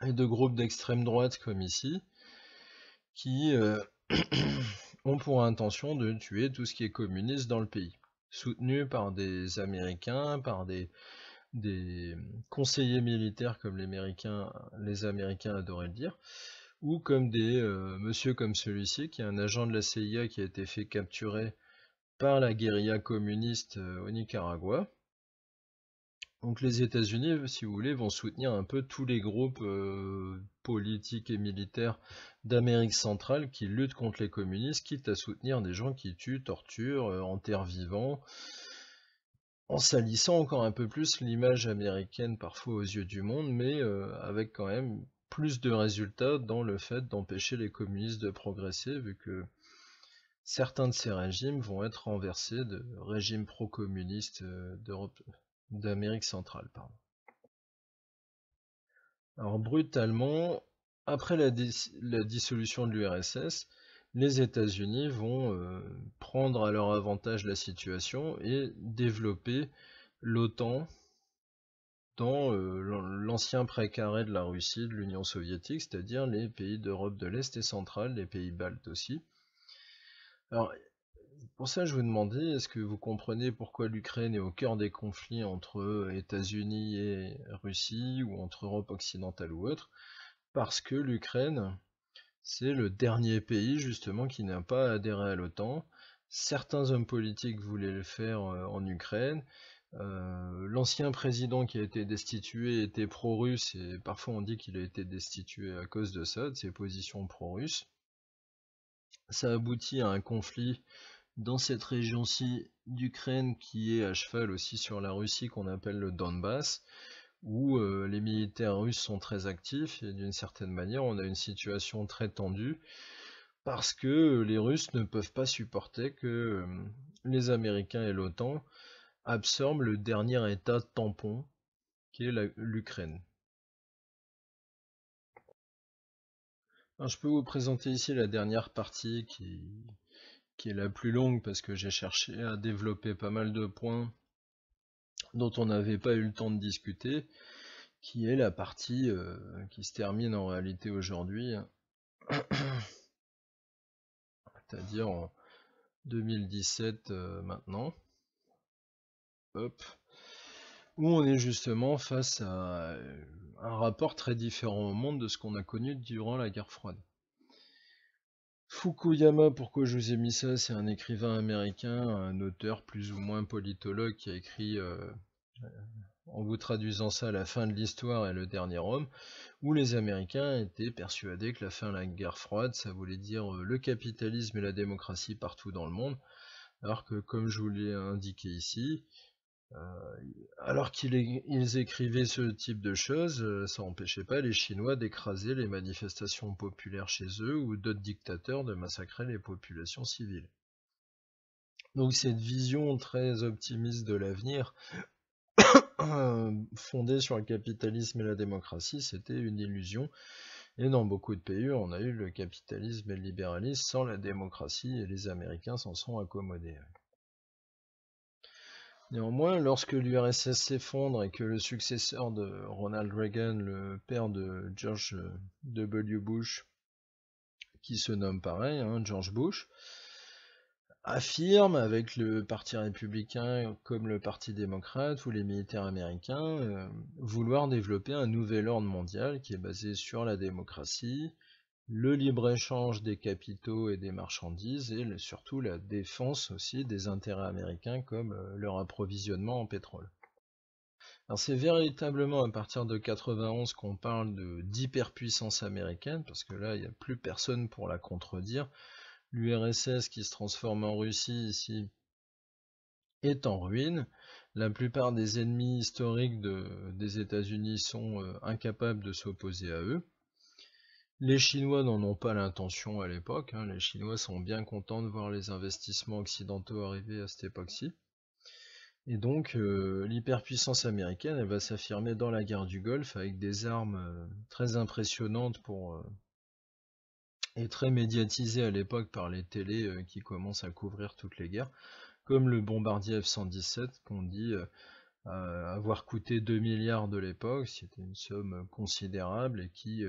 Speaker 1: et, de groupes d'extrême droite comme ici, qui euh, <clears throat> ont pour intention de tuer tout ce qui est communiste dans le pays, soutenu par des Américains, par des, des conseillers militaires comme les Américains, les Américains adoraient le dire, ou comme des messieurs monsieur comme celui-ci, qui est un agent de la CIA qui a été fait capturer par la guérilla communiste euh, au Nicaragua. Donc les États-Unis, si vous voulez, vont soutenir un peu tous les groupes euh, politiques et militaires d'Amérique centrale qui luttent contre les communistes, quitte à soutenir des gens qui tuent, torturent, euh, enterrent vivants, en salissant encore un peu plus l'image américaine parfois aux yeux du monde, mais euh, avec quand même plus de résultats dans le fait d'empêcher les communistes de progresser, vu que certains de ces régimes vont être renversés de régimes pro-communistes euh, d'Amérique centrale. Pardon. Alors brutalement, après la dissolution de l'URSS, les États-Unis vont euh, prendre à leur avantage la situation et développer l'OTAN dans euh, l'ancien précaré de la Russie, de l'Union soviétique, c'est-à-dire les pays d'Europe de l'Est et centrale, les pays baltes aussi. Alors, pour ça, je vous demandais, est-ce que vous comprenez pourquoi l'Ukraine est au cœur des conflits entre États-Unis et Russie, ou entre Europe occidentale ou autre Parce que l'Ukraine, c'est le dernier pays justement qui n'a pas adhéré à l'OTAN. Certains hommes politiques voulaient le faire euh, en Ukraine. Euh, l'ancien président qui a été destitué était pro-russe et parfois on dit qu'il a été destitué à cause de ça, de ses positions pro-russes. Ça aboutit à un conflit dans cette région-ci d'Ukraine qui est à cheval aussi sur la Russie qu'on appelle le Donbass où euh, les militaires russes sont très actifs et d'une certaine manière on a une situation très tendue parce que les Russes ne peuvent pas supporter que euh, les Américains et l'OTAN absorbent le dernier état tampon qui est l'Ukraine. Je peux vous présenter ici la dernière partie qui est la plus longue parce que j'ai cherché à développer pas mal de points dont on n'avait pas eu le temps de discuter, qui est la partie euh, qui se termine en réalité aujourd'hui, <coughs> c'est-à-dire en 2017 euh, maintenant, où on est justement face à euh, un rapport très différent au monde de ce qu'on a connu durant la guerre froide. Fukuyama, pourquoi je vous ai mis ça, c'est un écrivain américain, un auteur plus ou moins politologue qui a écrit en vous traduisant ça à la fin de l'histoire et le dernier homme, où les Américains étaient persuadés que la fin de la guerre froide, ça voulait dire euh, le capitalisme et la démocratie partout dans le monde, alors que comme je vous l'ai indiqué ici, euh, alors qu'ils écrivaient ce type de choses, euh, ça n'empêchait pas les Chinois d'écraser les manifestations populaires chez eux ou d'autres dictateurs de massacrer les populations civiles. Donc cette vision très optimiste de l'avenir, euh, Fondé sur le capitalisme et la démocratie, c'était une illusion. Et dans beaucoup de pays, on a eu le capitalisme et le libéralisme sans la démocratie, et les Américains s'en sont accommodés. Néanmoins, lorsque l'URSS s'effondre et que le successeur de Ronald Reagan, le père de George W. Bush, qui se nomme pareil, hein, George Bush, affirme avec le Parti républicain comme le Parti démocrate ou les militaires américains euh, vouloir développer un nouvel ordre mondial qui est basé sur la démocratie, le libre-échange des capitaux et des marchandises et surtout la défense aussi des intérêts américains comme euh, leur approvisionnement en pétrole. c'est véritablement à partir de 91 qu'on parle d'hyperpuissance américaine parce que là il n'y a plus personne pour la contredire l'URSS qui se transforme en Russie ici est en ruine. La plupart des ennemis historiques des États-Unis sont euh, incapables de s'opposer à eux. Les Chinois n'en ont pas l'intention à l'époque. Hein. Les Chinois sont bien contents de voir les investissements occidentaux arriver à cette époque-ci. Et donc euh, l'hyperpuissance américaine, va s'affirmer dans la guerre du Golfe avec des armes euh, très impressionnantes pour, et très médiatisé à l'époque par les télés euh, qui commencent à couvrir toutes les guerres, comme le bombardier F-117 qu'on dit euh, euh, avoir coûté 2 milliards de l'époque, c'était une somme considérable et qui,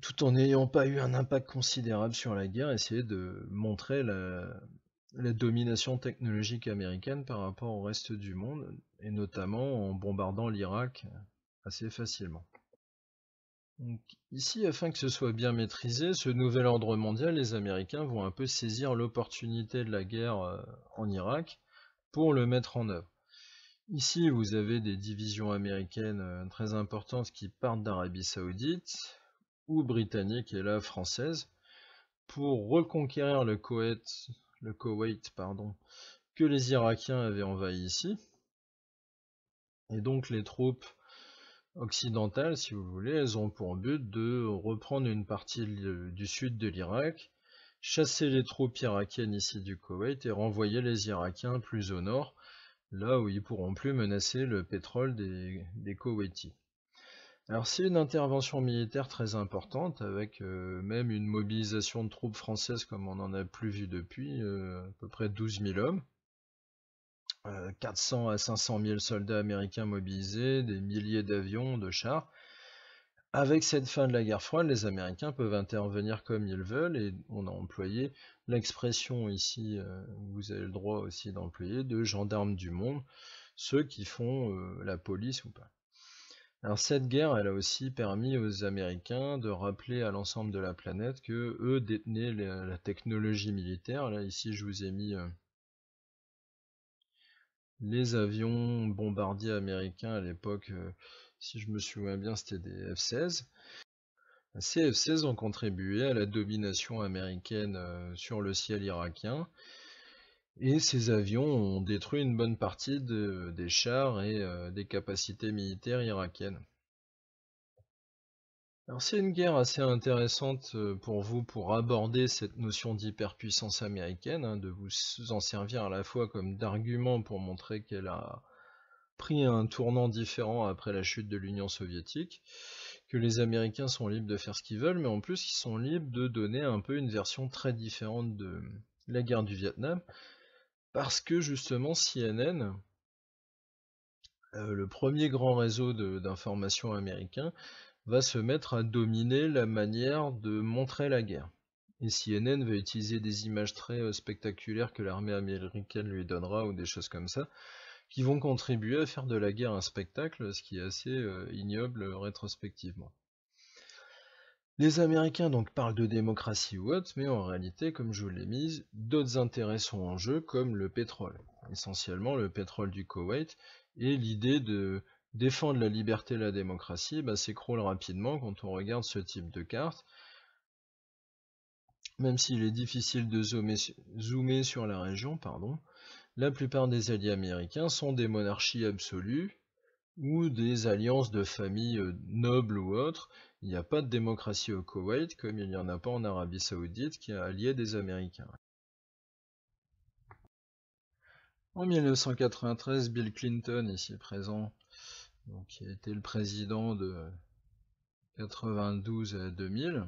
Speaker 1: tout en n'ayant pas eu un impact considérable sur la guerre, essayait de montrer la domination technologique américaine par rapport au reste du monde, et notamment en bombardant l'Irak assez facilement. Donc, ici, afin que ce soit bien maîtrisé, ce nouvel ordre mondial, les Américains vont un peu saisir l'opportunité de la guerre euh, en Irak pour le mettre en œuvre. Ici, vous avez des divisions américaines euh, très importantes qui partent d'Arabie Saoudite ou britannique et là française pour reconquérir le Koweït, que les Irakiens avaient envahi ici. Et donc les troupes occidentales, si vous voulez, elles ont pour but de reprendre une partie du sud de l'Irak, chasser les troupes irakiennes ici du Koweït et renvoyer les Irakiens plus au nord, là où ils pourront plus menacer le pétrole des, Koweïtis. Alors c'est une intervention militaire très importante, avec euh, même une mobilisation de troupes françaises comme on n'en a plus vu depuis, euh, à peu près 12 000 hommes. 400 euh, à 500 000 soldats américains mobilisés, des milliers d'avions, de chars. Avec cette fin de la guerre froide, les Américains peuvent intervenir comme ils veulent et on a employé l'expression ici, euh, vous avez le droit aussi d'employer, de gendarmes du monde, ceux qui font euh, la police ou pas. Alors cette guerre, elle a aussi permis aux Américains de rappeler à l'ensemble de la planète que eux détenaient la technologie militaire. Là ici, je vous ai mis les avions bombardiers américains à l'époque, euh, si je me souviens bien, c'était des F-16. Ces F-16 ont contribué à la domination américaine euh, sur le ciel irakien. Et ces avions ont détruit une bonne partie des chars et euh, des capacités militaires irakiennes. Alors c'est une guerre assez intéressante euh, pour vous pour aborder cette notion d'hyperpuissance américaine, hein, de vous en servir à la fois comme d'argument pour montrer qu'elle a pris un tournant différent après la chute de l'Union soviétique, que les Américains sont libres de faire ce qu'ils veulent, mais en plus ils sont libres de donner un peu une version très différente de la guerre du Vietnam, parce que justement CNN, euh, le premier grand réseau d'informations américains, va se mettre à dominer la manière de montrer la guerre. Et CNN va utiliser des images très euh, spectaculaires que l'armée américaine lui donnera ou des choses comme ça, qui vont contribuer à faire de la guerre un spectacle, ce qui est assez euh, ignoble rétrospectivement. Les Américains donc parlent de démocratie ou autre, mais en réalité, comme je vous l'ai mise, d'autres intérêts sont en jeu, comme le pétrole. Essentiellement le pétrole du Koweït et l'idée de défendre la liberté et la démocratie bah, s'écroule rapidement quand on regarde ce type de carte. Même s'il est difficile de zoomer, sur la région, pardon, la plupart des alliés américains sont des monarchies absolues ou des alliances de familles euh, nobles ou autres. Il n'y a pas de démocratie au Koweït comme il n'y en a pas en Arabie Saoudite qui a allié des Américains. En 1993, Bill Clinton, ici présent, qui a été le président de 92 à 2000,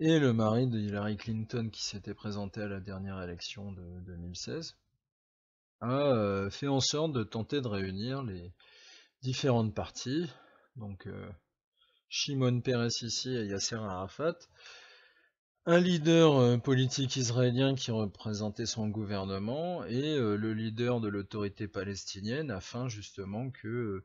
Speaker 1: et le mari de Hillary Clinton qui s'était présenté à la dernière élection de 2016, a euh, fait en sorte de tenter de réunir les différentes parties, donc euh, Shimon Peres ici et Yasser Arafat, un leader euh, politique israélien qui représentait son gouvernement et euh, le leader de l'autorité palestinienne afin justement que euh,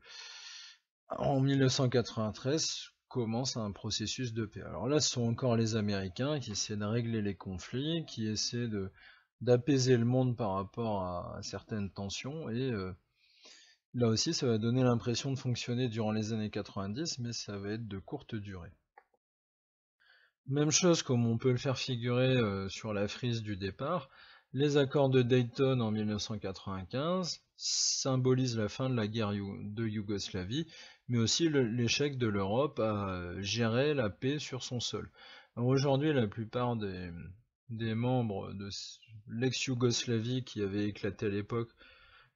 Speaker 1: en 1993 commence un processus de paix. Alors là, ce sont encore les Américains qui essaient de régler les conflits, qui essaient de d'apaiser le monde par rapport à, certaines tensions et là aussi ça va donner l'impression de fonctionner durant les années 90 mais ça va être de courte durée. Même chose comme on peut le faire figurer euh, sur la frise du départ, les accords de Dayton en 1995 symbolisent la fin de la guerre de Yougoslavie, mais aussi l'échec de l'Europe à euh, gérer la paix sur son sol. Aujourd'hui, la plupart des, membres de l'ex-Yougoslavie qui avait éclaté à l'époque,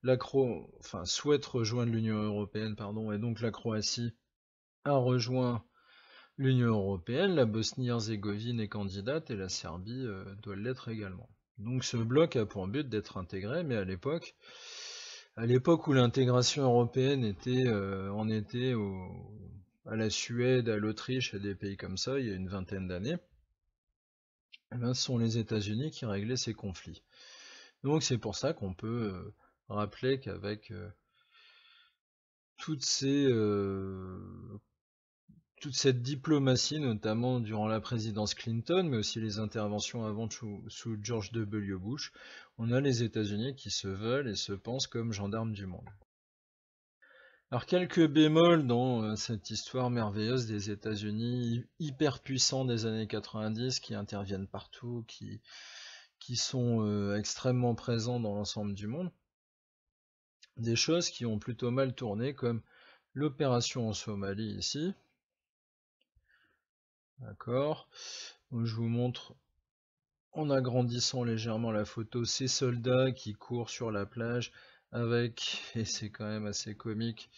Speaker 1: souhaitent enfin, souhaite rejoindre l'Union européenne, pardon, et donc la Croatie a rejoint L'Union européenne, la Bosnie-Herzégovine est candidate et la Serbie euh, doit l'être également. Donc ce bloc a pour but d'être intégré, mais à l'époque, à l'époque où l'intégration européenne était euh, en était à la Suède, à l'Autriche, à des pays comme ça, il y a une vingtaine d'années, eh ben, ce sont les États-Unis qui réglaient ces conflits. Donc c'est pour ça qu'on peut euh, rappeler qu'avec toutes ces toute cette diplomatie, notamment durant la présidence Clinton, mais aussi les interventions avant sous, George W. Bush, on a les États-Unis qui se veulent et se pensent comme gendarmes du monde. Alors quelques bémols dans euh, cette histoire merveilleuse des États-Unis hyper puissants des années 90 qui interviennent partout, qui, sont euh, extrêmement présents dans l'ensemble du monde. Des choses qui ont plutôt mal tourné comme l'opération en Somalie ici, D'accord euh, Je vous montre en agrandissant légèrement la photo ces soldats qui courent sur la plage avec, <laughs> et c'est quand même assez comique,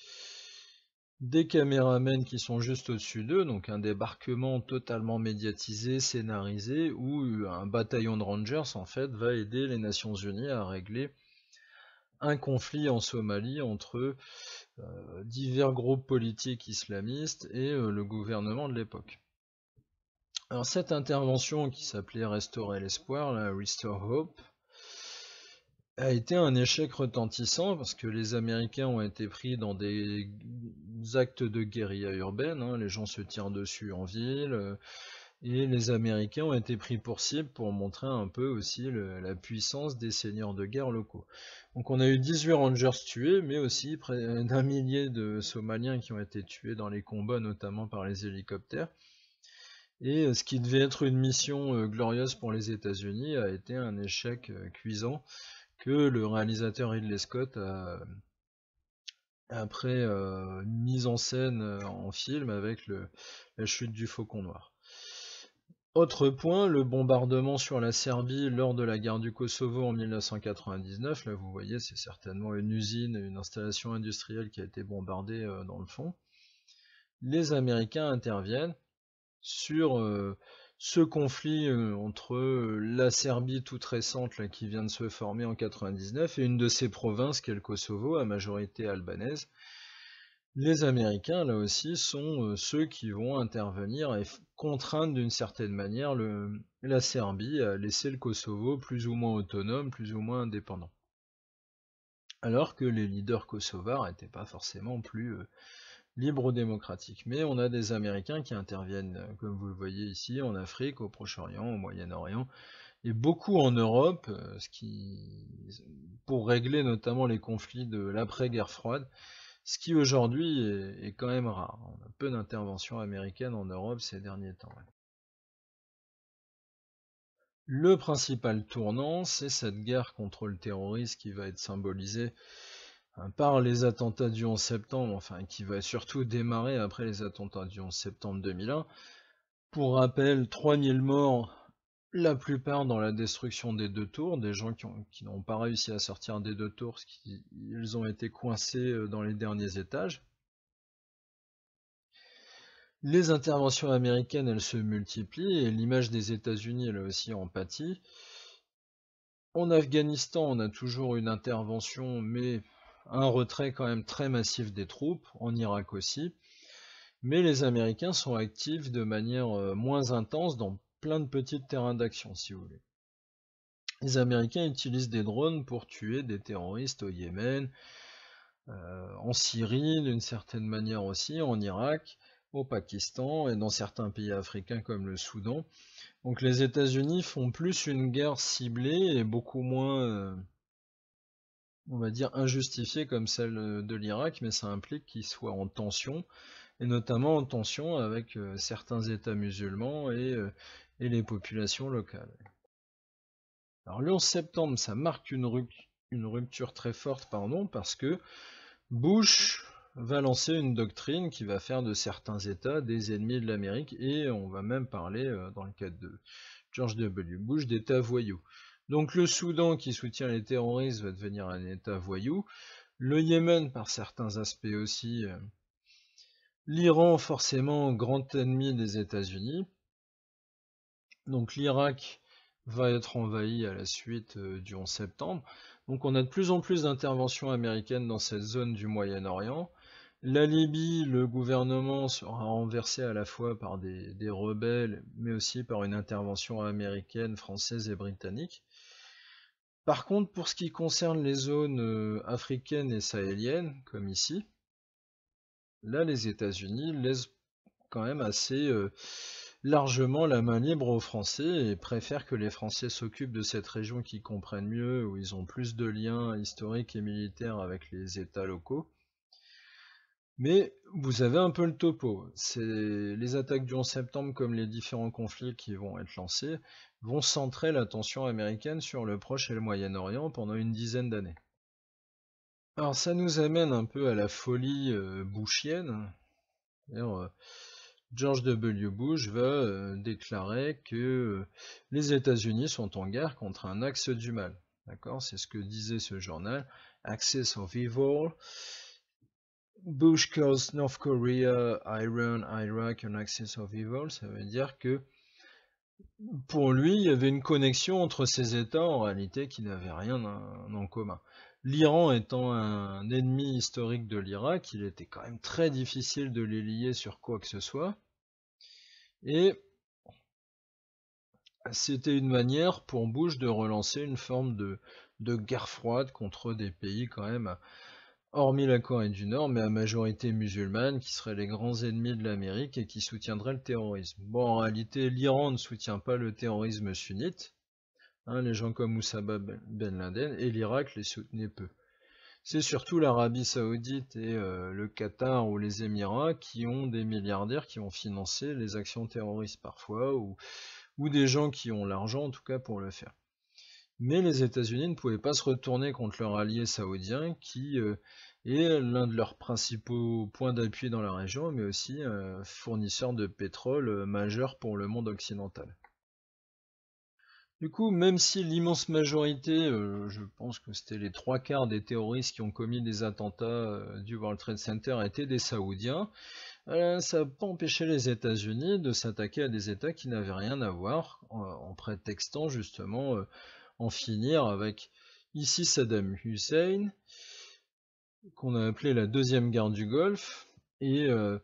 Speaker 1: des caméramens qui sont juste au-dessus d'eux, donc un débarquement totalement médiatisé, scénarisé, où un bataillon de rangers en fait va aider les Nations Unies à régler un conflit en Somalie entre euh, divers groupes politiques islamistes et euh, le gouvernement de l'époque. Alors cette intervention qui s'appelait Restaurer l'espoir, la Restore Hope, a été un échec retentissant parce que les Américains ont été pris dans des actes de guérilla urbaine, hein. les gens se tirent dessus en ville, euh, et les Américains ont été pris pour cible pour montrer un peu aussi la puissance des seigneurs de guerre locaux. Donc on a eu 18 rangers tués, mais aussi près d'un millier de Somaliens qui ont été tués dans les combats, notamment par les hélicoptères. Et euh, ce qui devait être une mission euh, glorieuse pour les États-Unis a été un échec euh, cuisant que le réalisateur Ridley Scott a, après mis mise en scène en film avec la chute du Faucon Noir. Autre point, le bombardement sur la Serbie lors de la guerre du Kosovo en 1999. Là, vous voyez, c'est certainement une usine, une installation industrielle qui a été bombardée dans le fond. Les Américains interviennent sur euh, ce conflit euh, entre euh, la Serbie toute récente qui vient de se former en 1999 et une de ses provinces qui le Kosovo à majorité albanaise. Les Américains, là aussi, sont ceux qui vont intervenir et contraindre d'une certaine manière la Serbie à laisser le Kosovo plus ou moins autonome, plus ou moins indépendant alors que les leaders kosovars n'étaient pas forcément plus, libre démocratique. Mais on a des Américains qui interviennent, euh, comme vous le voyez ici, en Afrique, au Proche-Orient, au Moyen-Orient, et beaucoup en Europe, euh, ce qui, pour régler notamment les conflits de l'après-guerre froide, ce qui aujourd'hui est, est, quand même rare. On a peu d'interventions américaines en Europe ces derniers temps. Le principal tournant, c'est cette guerre contre le terrorisme qui va être symbolisée par les attentats du 11 septembre, enfin qui va surtout démarrer après les attentats du 11 septembre 2001. Pour rappel, 3000 morts, la plupart dans la destruction des deux tours, des gens qui, n'ont pas réussi à sortir des deux tours, parce qu'ils ont été coincés euh, dans les derniers étages. Les interventions américaines, elles se multiplient, et l'image des États-Unis, elle aussi en pâtit. En Afghanistan, on a toujours une intervention, mais un retrait quand même très massif des troupes, en Irak aussi, mais les Américains sont actifs de manière euh, moins intense dans plein de petits terrains d'action, si vous voulez. Les Américains utilisent des drones pour tuer des terroristes au Yémen, euh, en Syrie d'une certaine manière aussi, en Irak, au Pakistan et dans certains pays africains comme le Soudan. Donc les États-Unis font plus une guerre ciblée et beaucoup moins... Euh, on va dire, injustifiée comme celle euh, de l'Irak, mais ça implique qu'il soit en tension, et notamment en tension avec euh, certains États musulmans euh, et, les populations locales. Alors le 11 septembre, ça marque une, rupture très forte, pardon, parce que Bush va lancer une doctrine qui va faire de certains États des ennemis de l'Amérique, et on va même parler, dans le cadre de George W. Bush, d'États voyous. Donc le Soudan qui soutient les terroristes va devenir un État voyou. Le Yémen par certains aspects aussi. Euh, L'Iran forcément grand ennemi des États-Unis. Donc l'Irak va être envahi à la suite euh, du 11 septembre. Donc on a de plus en plus d'interventions américaines dans cette zone du Moyen-Orient. La Libye, le gouvernement sera renversé à la fois par des, des, rebelles, mais aussi par une intervention américaine, française et britannique. Par contre, pour ce qui concerne les zones euh, africaines et sahéliennes, comme ici, là, les États-Unis laissent quand même assez euh, largement la main libre aux Français et préfèrent que les Français s'occupent de cette région qu'ils comprennent mieux, où ils ont plus de liens historiques et militaires avec les États locaux, mais vous avez un peu le topo. C'est les attaques du 11 septembre comme les différents conflits qui vont être lancés vont centrer l'attention américaine sur le Proche et le Moyen-Orient pendant une dizaine d'années. Alors ça nous amène un peu à la folie euh, bushienne. Euh, George W. Bush va euh, déclarer que les États-Unis sont en guerre contre un axe du mal. D'accord C'est ce que disait ce journal, Axis of Evil. Bush calls North Korea, Iran, Iraq an axis of evil, ça veut dire que pour lui, il y avait une connexion entre ces États en réalité qui n'avaient rien en commun. L'Iran étant un ennemi historique de l'Irak, il était quand même très difficile de les lier sur quoi que ce soit. Et c'était une manière pour Bush de relancer une forme de, de guerre froide contre des pays quand même hormis la Corée du Nord, mais à majorité musulmane, qui seraient les grands ennemis de l'Amérique et qui soutiendraient le terrorisme. Bon, en réalité, l'Iran ne soutient pas le terrorisme sunnite, hein, les gens comme Oussama ben, ben Laden, et l'Irak les soutenait peu. C'est surtout l'Arabie Saoudite et euh, le Qatar ou les Émirats qui ont des milliardaires qui ont financé les actions terroristes parfois, ou des gens qui ont l'argent en tout cas pour le faire mais les États-Unis ne pouvaient pas se retourner contre leur allié saoudien qui euh, est l'un de leurs principaux points d'appui dans la région, mais aussi euh, fournisseur de pétrole euh, majeur pour le monde occidental. Du coup, même si l'immense majorité, je pense que c'était les trois quarts des terroristes qui ont commis des attentats du World Trade Center étaient des Saoudiens, ça n'a pas empêché les États-Unis de s'attaquer à des États qui n'avaient rien à voir, en prétextant justement en finir avec ici Saddam Hussein, qu'on a appelé la deuxième guerre du Golfe, et euh,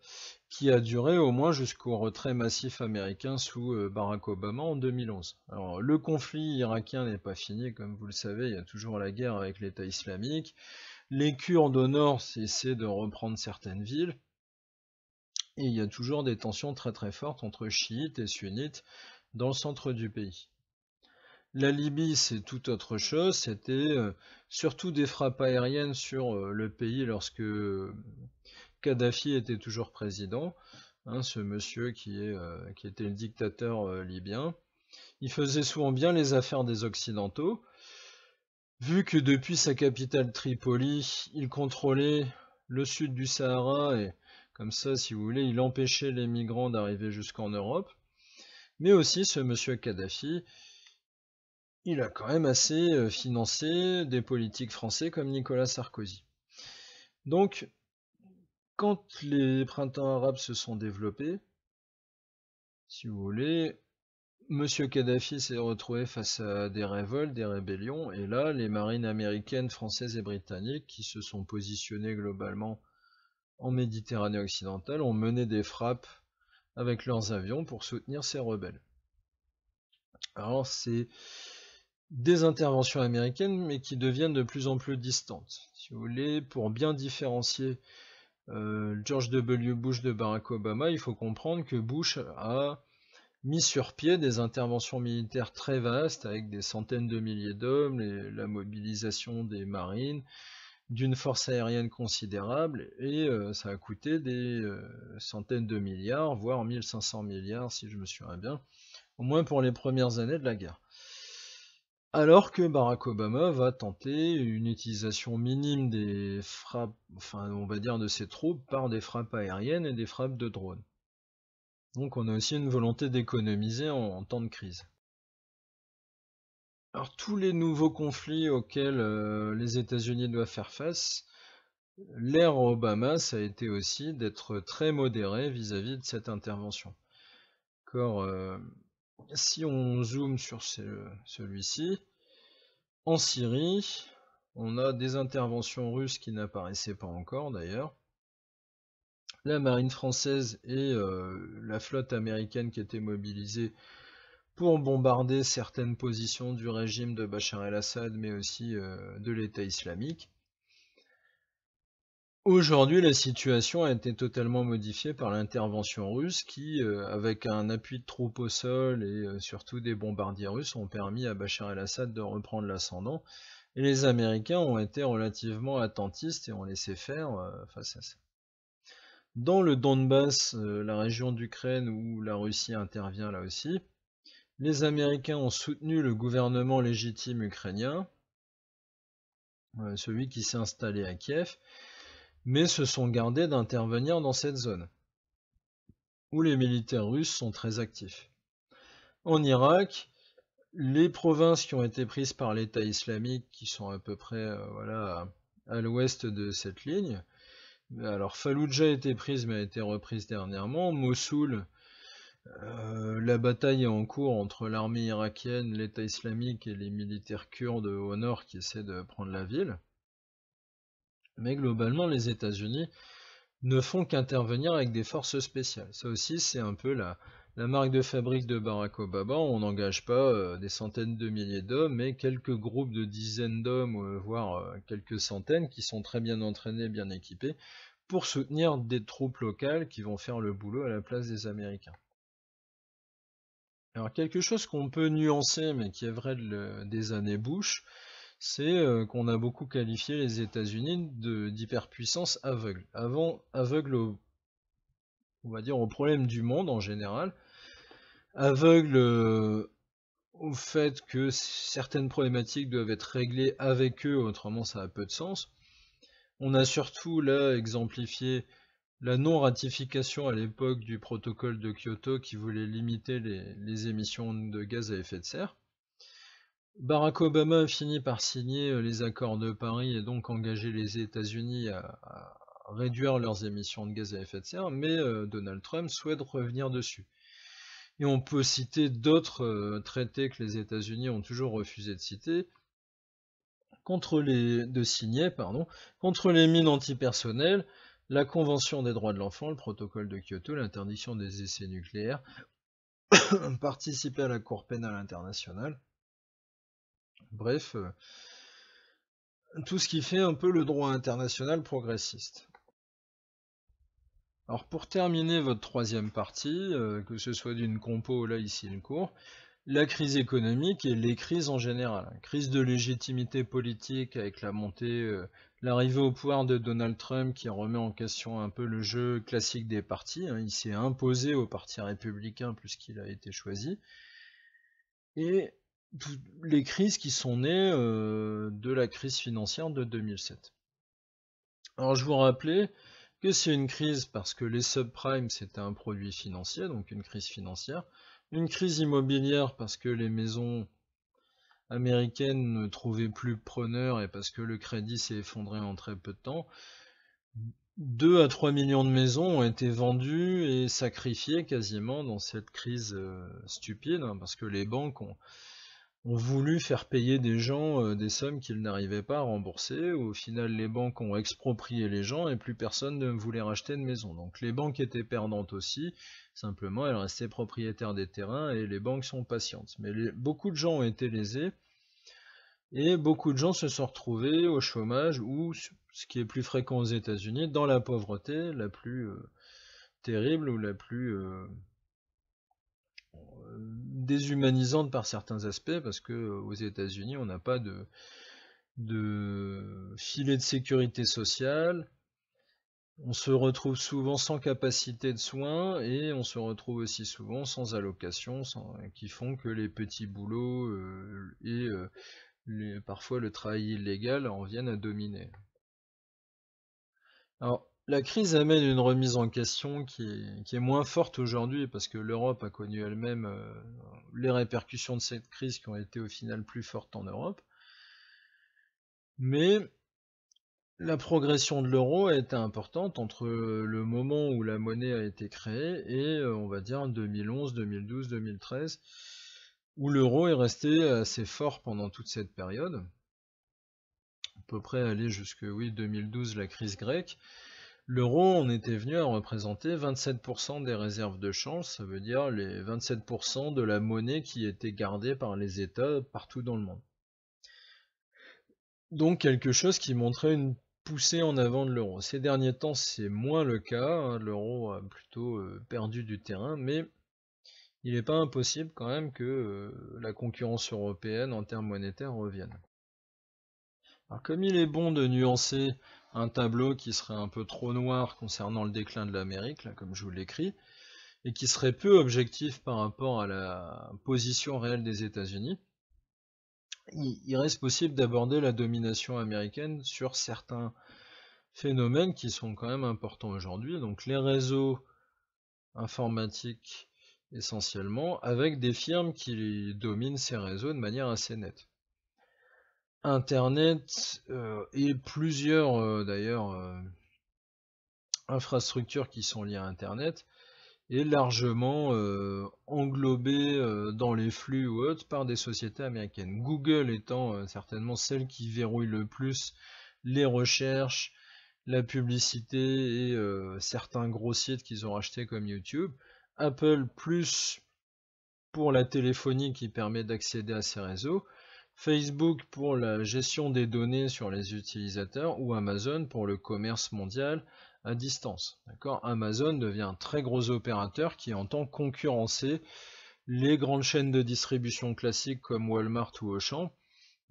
Speaker 1: qui a duré au moins jusqu'au retrait massif américain sous euh, Barack Obama en 2011. Alors le conflit irakien n'est pas fini, comme vous le savez, il y a toujours la guerre avec l'État islamique. Les Kurdes au nord essaient de reprendre certaines villes. Et il y a toujours des tensions très très fortes entre chiites et sunnites dans le centre du pays. La Libye, c'est tout autre chose. C'était euh, surtout des frappes aériennes sur euh, le pays lorsque euh, Kadhafi était toujours président. Hein, ce monsieur qui, qui, était le dictateur libyen. Il faisait souvent bien les affaires des Occidentaux. Vu que depuis sa capitale Tripoli, il contrôlait le sud du Sahara et comme ça, si vous voulez, il empêchait les migrants d'arriver jusqu'en Europe. Mais aussi ce monsieur Kadhafi, il a quand même assez euh, financé des politiques français comme Nicolas Sarkozy. Donc, quand les printemps arabes se sont développés, si vous voulez, Monsieur Kadhafi s'est retrouvé face à des révoltes, des rébellions, et là, les marines américaines, françaises et britanniques, qui se sont positionnées globalement en Méditerranée occidentale, ont mené des frappes avec leurs avions pour soutenir ces rebelles. Alors, c'est des interventions américaines, mais qui deviennent de plus en plus distantes. Si vous voulez, pour bien différencier euh, George W. Bush de Barack Obama, il faut comprendre que Bush a mis sur pied des interventions militaires très vastes, avec des centaines de milliers d'hommes, la mobilisation des marines, d'une force aérienne considérable et euh, ça a coûté des euh, centaines de milliards, voire 1500 milliards si je me souviens bien, au moins pour les premières années de la guerre. Alors que Barack Obama va tenter une utilisation minime des frappes, enfin on va dire de ses troupes par des frappes aériennes et des frappes de drones. Donc on a aussi une volonté d'économiser en, temps de crise. Alors tous les nouveaux conflits auxquels euh, les États-Unis doivent faire face, l'ère Obama, ça a été aussi d'être très modéré vis-à-vis de cette intervention. Encore, euh, si on zoome sur celui-ci, en Syrie, on a des interventions russes qui n'apparaissaient pas encore d'ailleurs. La marine française et euh, la flotte américaine qui étaient mobilisées pour bombarder certaines positions du régime de Bachar el-Assad, mais aussi euh, de l'État islamique. Aujourd'hui, la situation a été totalement modifiée par l'intervention russe qui, euh, avec un appui de troupes au sol et euh, surtout des bombardiers russes, ont permis à Bachar el-Assad de reprendre l'ascendant. Et les Américains ont été relativement attentistes et ont laissé faire euh, face à ça. Dans le Donbass, la région d'Ukraine où la Russie intervient là aussi, les Américains ont soutenu le gouvernement légitime ukrainien, celui qui s'est installé à Kiev, mais se sont gardés d'intervenir dans cette zone, où les militaires russes sont très actifs. En Irak, les provinces qui ont été prises par l'État islamique, qui sont à peu près euh, voilà, à, l'ouest de cette ligne, alors Fallujah a été prise mais a été reprise dernièrement, Mossoul, euh, la bataille est en cours entre l'armée irakienne, l'État islamique et les militaires kurdes au nord qui essaient de prendre la ville. Mais globalement, les États-Unis ne font qu'intervenir avec des forces spéciales. Ça aussi, c'est un peu la, la, marque de fabrique de Barack Obama. On n'engage pas euh, des centaines de milliers d'hommes, mais quelques groupes de dizaines d'hommes, euh, voire euh, quelques centaines, qui sont très bien entraînés, bien équipés, pour soutenir des troupes locales qui vont faire le boulot à la place des Américains. Alors quelque chose qu'on peut nuancer, mais qui est vrai des années Bush, c'est euh, qu'on a beaucoup qualifié les États-Unis d'hyperpuissance aveugle. Avant, aveugle au, on va dire, aux problèmes du monde en général, aveugle euh, au fait que certaines problématiques doivent être réglées avec eux, autrement ça a peu de sens. On a surtout là exemplifié la non-ratification à l'époque du protocole de Kyoto qui voulait limiter les, émissions de gaz à effet de serre. Barack Obama finit par signer euh, les accords de Paris et donc engager les États-Unis à, réduire leurs émissions de gaz à effet de serre, mais euh, Donald Trump souhaite revenir dessus. Et on peut citer d'autres euh, traités que les États-Unis ont toujours refusé de citer, contre les, de signer, pardon, contre les mines antipersonnelles, la Convention des droits de l'enfant, le protocole de Kyoto, l'interdiction des essais nucléaires, <coughs> participer à la Cour pénale internationale, Bref, euh, tout ce qui fait un peu le droit international progressiste. Alors pour terminer votre troisième partie, euh, que ce soit d'une compo là ici une cour, la crise économique et les crises en général. Crise de légitimité politique avec la montée, euh, l'arrivée au pouvoir de Donald Trump qui remet en question un peu le jeu classique des partis. Hein. Il s'est imposé au Parti républicain puisqu'il a été choisi. Et les crises qui sont nées euh, de la crise financière de 2007. Alors je vous rappelais que c'est une crise parce que les subprimes c'était un produit financier, donc une crise financière, une crise immobilière parce que les maisons américaines ne trouvaient plus preneurs et parce que le crédit s'est effondré en très peu de temps. 2 à 3 millions de maisons ont été vendues et sacrifiées quasiment dans cette crise euh, stupide, hein, parce que les banques ont, ont voulu faire payer des gens euh, des sommes qu'ils n'arrivaient pas à rembourser. Au final, les banques ont exproprié les gens et plus personne ne voulait racheter de maison. Donc les banques étaient perdantes aussi, simplement elles restaient propriétaires des terrains et les banques sont patientes. Mais beaucoup de gens ont été lésés et beaucoup de gens se sont retrouvés au chômage ou, ce qui est plus fréquent aux États-Unis, dans la pauvreté la plus euh, terrible ou la plus... Euh, déshumanisante par certains aspects, parce que euh, aux États-Unis, on n'a pas de, de filet de sécurité sociale. On se retrouve souvent sans capacité de soins et on se retrouve aussi souvent sans allocation, qui font que les petits boulots euh, et euh, parfois le travail illégal en viennent à dominer. Alors, la crise amène une remise en question qui est, moins forte aujourd'hui parce que l'Europe a connu elle-même euh, les répercussions de cette crise qui ont été au final plus fortes en Europe. Mais la progression de l'euro a été importante entre le moment où la monnaie a été créée et euh, on va dire 2011, 2012, 2013 où l'euro est resté assez fort pendant toute cette période, à peu près aller jusque oui, 2012 la crise grecque, L'euro, on était venu à représenter 27% des réserves de change, ça veut dire les 27% de la monnaie qui était gardée par les États partout dans le monde. Donc quelque chose qui montrait une poussée en avant de l'euro. Ces derniers temps, c'est moins le cas, hein. l'euro a plutôt euh, perdu du terrain, mais il n'est pas impossible quand même que euh, la concurrence européenne en termes monétaires revienne. Alors comme il est bon de nuancer un tableau qui serait un peu trop noir concernant le déclin de l'Amérique, comme je vous l'écris, et qui serait peu objectif par rapport à la position réelle des États-Unis, il, il, reste possible d'aborder la domination américaine sur certains phénomènes qui sont quand même importants aujourd'hui, donc les réseaux informatiques essentiellement, avec des firmes qui dominent ces réseaux de manière assez nette. Internet euh, et plusieurs euh, d'ailleurs euh, infrastructures qui sont liées à Internet est largement englobé dans les flux ou autres par des sociétés américaines. Google étant certainement celle qui verrouille le plus les recherches, la publicité et certains gros sites qu'ils ont rachetés comme YouTube. Apple plus pour la téléphonie qui permet d'accéder à ces réseaux Facebook pour la gestion des données sur les utilisateurs ou Amazon pour le commerce mondial à distance. Amazon devient un très gros opérateur qui entend concurrencer les grandes chaînes de distribution classiques comme Walmart ou Auchan.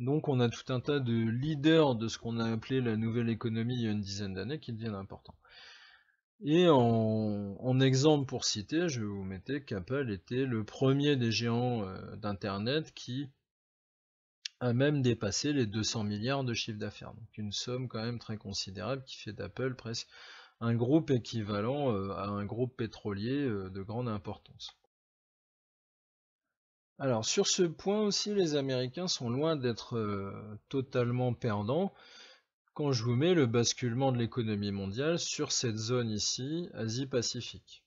Speaker 1: Donc on a tout un tas de leaders de ce qu'on a appelé la nouvelle économie il y a une dizaine d'années qui deviennent importants. Et en, exemple pour citer, je vous mettais qu'Apple était le premier des géants euh, d'Internet qui a même dépassé les 200 milliards de chiffre d'affaires. Donc une somme quand même très considérable qui fait d'Apple presque un groupe équivalent euh, à un groupe pétrolier euh, de grande importance. Alors sur ce point aussi, les Américains sont loin d'être euh, totalement perdants. Quand je vous mets le basculement de l'économie mondiale sur cette zone ici, Asie-Pacifique.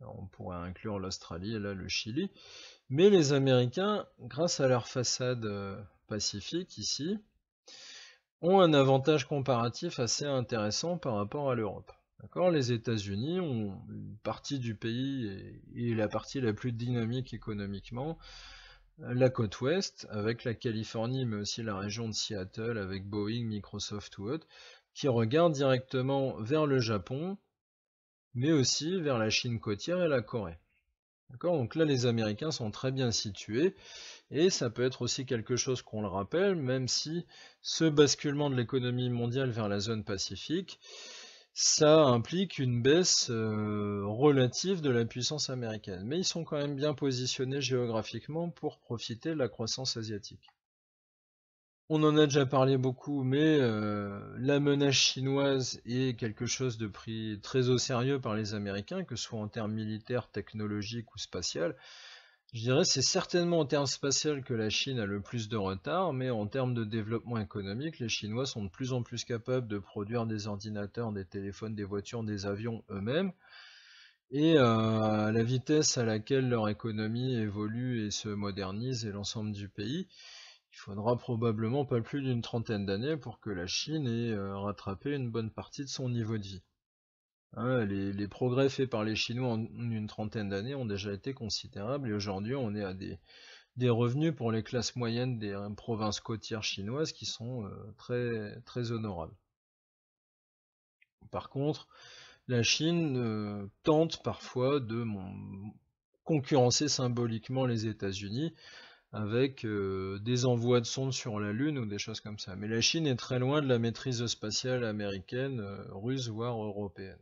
Speaker 1: On pourrait inclure l'Australie et là le Chili. Mais les Américains, grâce à leur façade euh, pacifique ici, ont un avantage comparatif assez intéressant par rapport à l'Europe. Les États-Unis ont une partie du pays et, la partie la plus dynamique économiquement, la côte ouest, avec la Californie, mais aussi la région de Seattle, avec Boeing, Microsoft ou autres, qui regarde directement vers le Japon, mais aussi vers la Chine côtière et la Corée. Donc là, les Américains sont très bien situés, et ça peut être aussi quelque chose qu'on le rappelle, même si ce basculement de l'économie mondiale vers la zone pacifique, ça implique une baisse euh, relative de la puissance américaine. Mais ils sont quand même bien positionnés géographiquement pour profiter de la croissance asiatique. On en a déjà parlé beaucoup, mais euh, la menace chinoise est quelque chose de pris très au sérieux par les Américains, que ce soit en termes militaires, technologiques ou spatial. Je dirais c'est certainement en termes spatial que la Chine a le plus de retard, mais en termes de développement économique, les Chinois sont de plus en plus capables de produire des ordinateurs, des téléphones, des voitures, des avions eux-mêmes. Et à euh, la vitesse à laquelle leur économie évolue et se modernise et l'ensemble du pays, il faudra probablement pas plus d'une trentaine d'années pour que la Chine ait euh, rattrapé une bonne partie de son niveau de vie. Ah les, progrès faits par les Chinois en une trentaine d'années ont déjà été considérables et aujourd'hui on est à des, des, revenus pour les classes moyennes des euh, provinces côtières chinoises qui sont euh, très, très honorables. Par contre, la Chine tente parfois de concurrencer symboliquement les États-Unis avec euh, des envois de sondes sur la Lune ou des choses comme ça. Mais la Chine est très loin de la maîtrise spatiale américaine, euh, russe, voire européenne.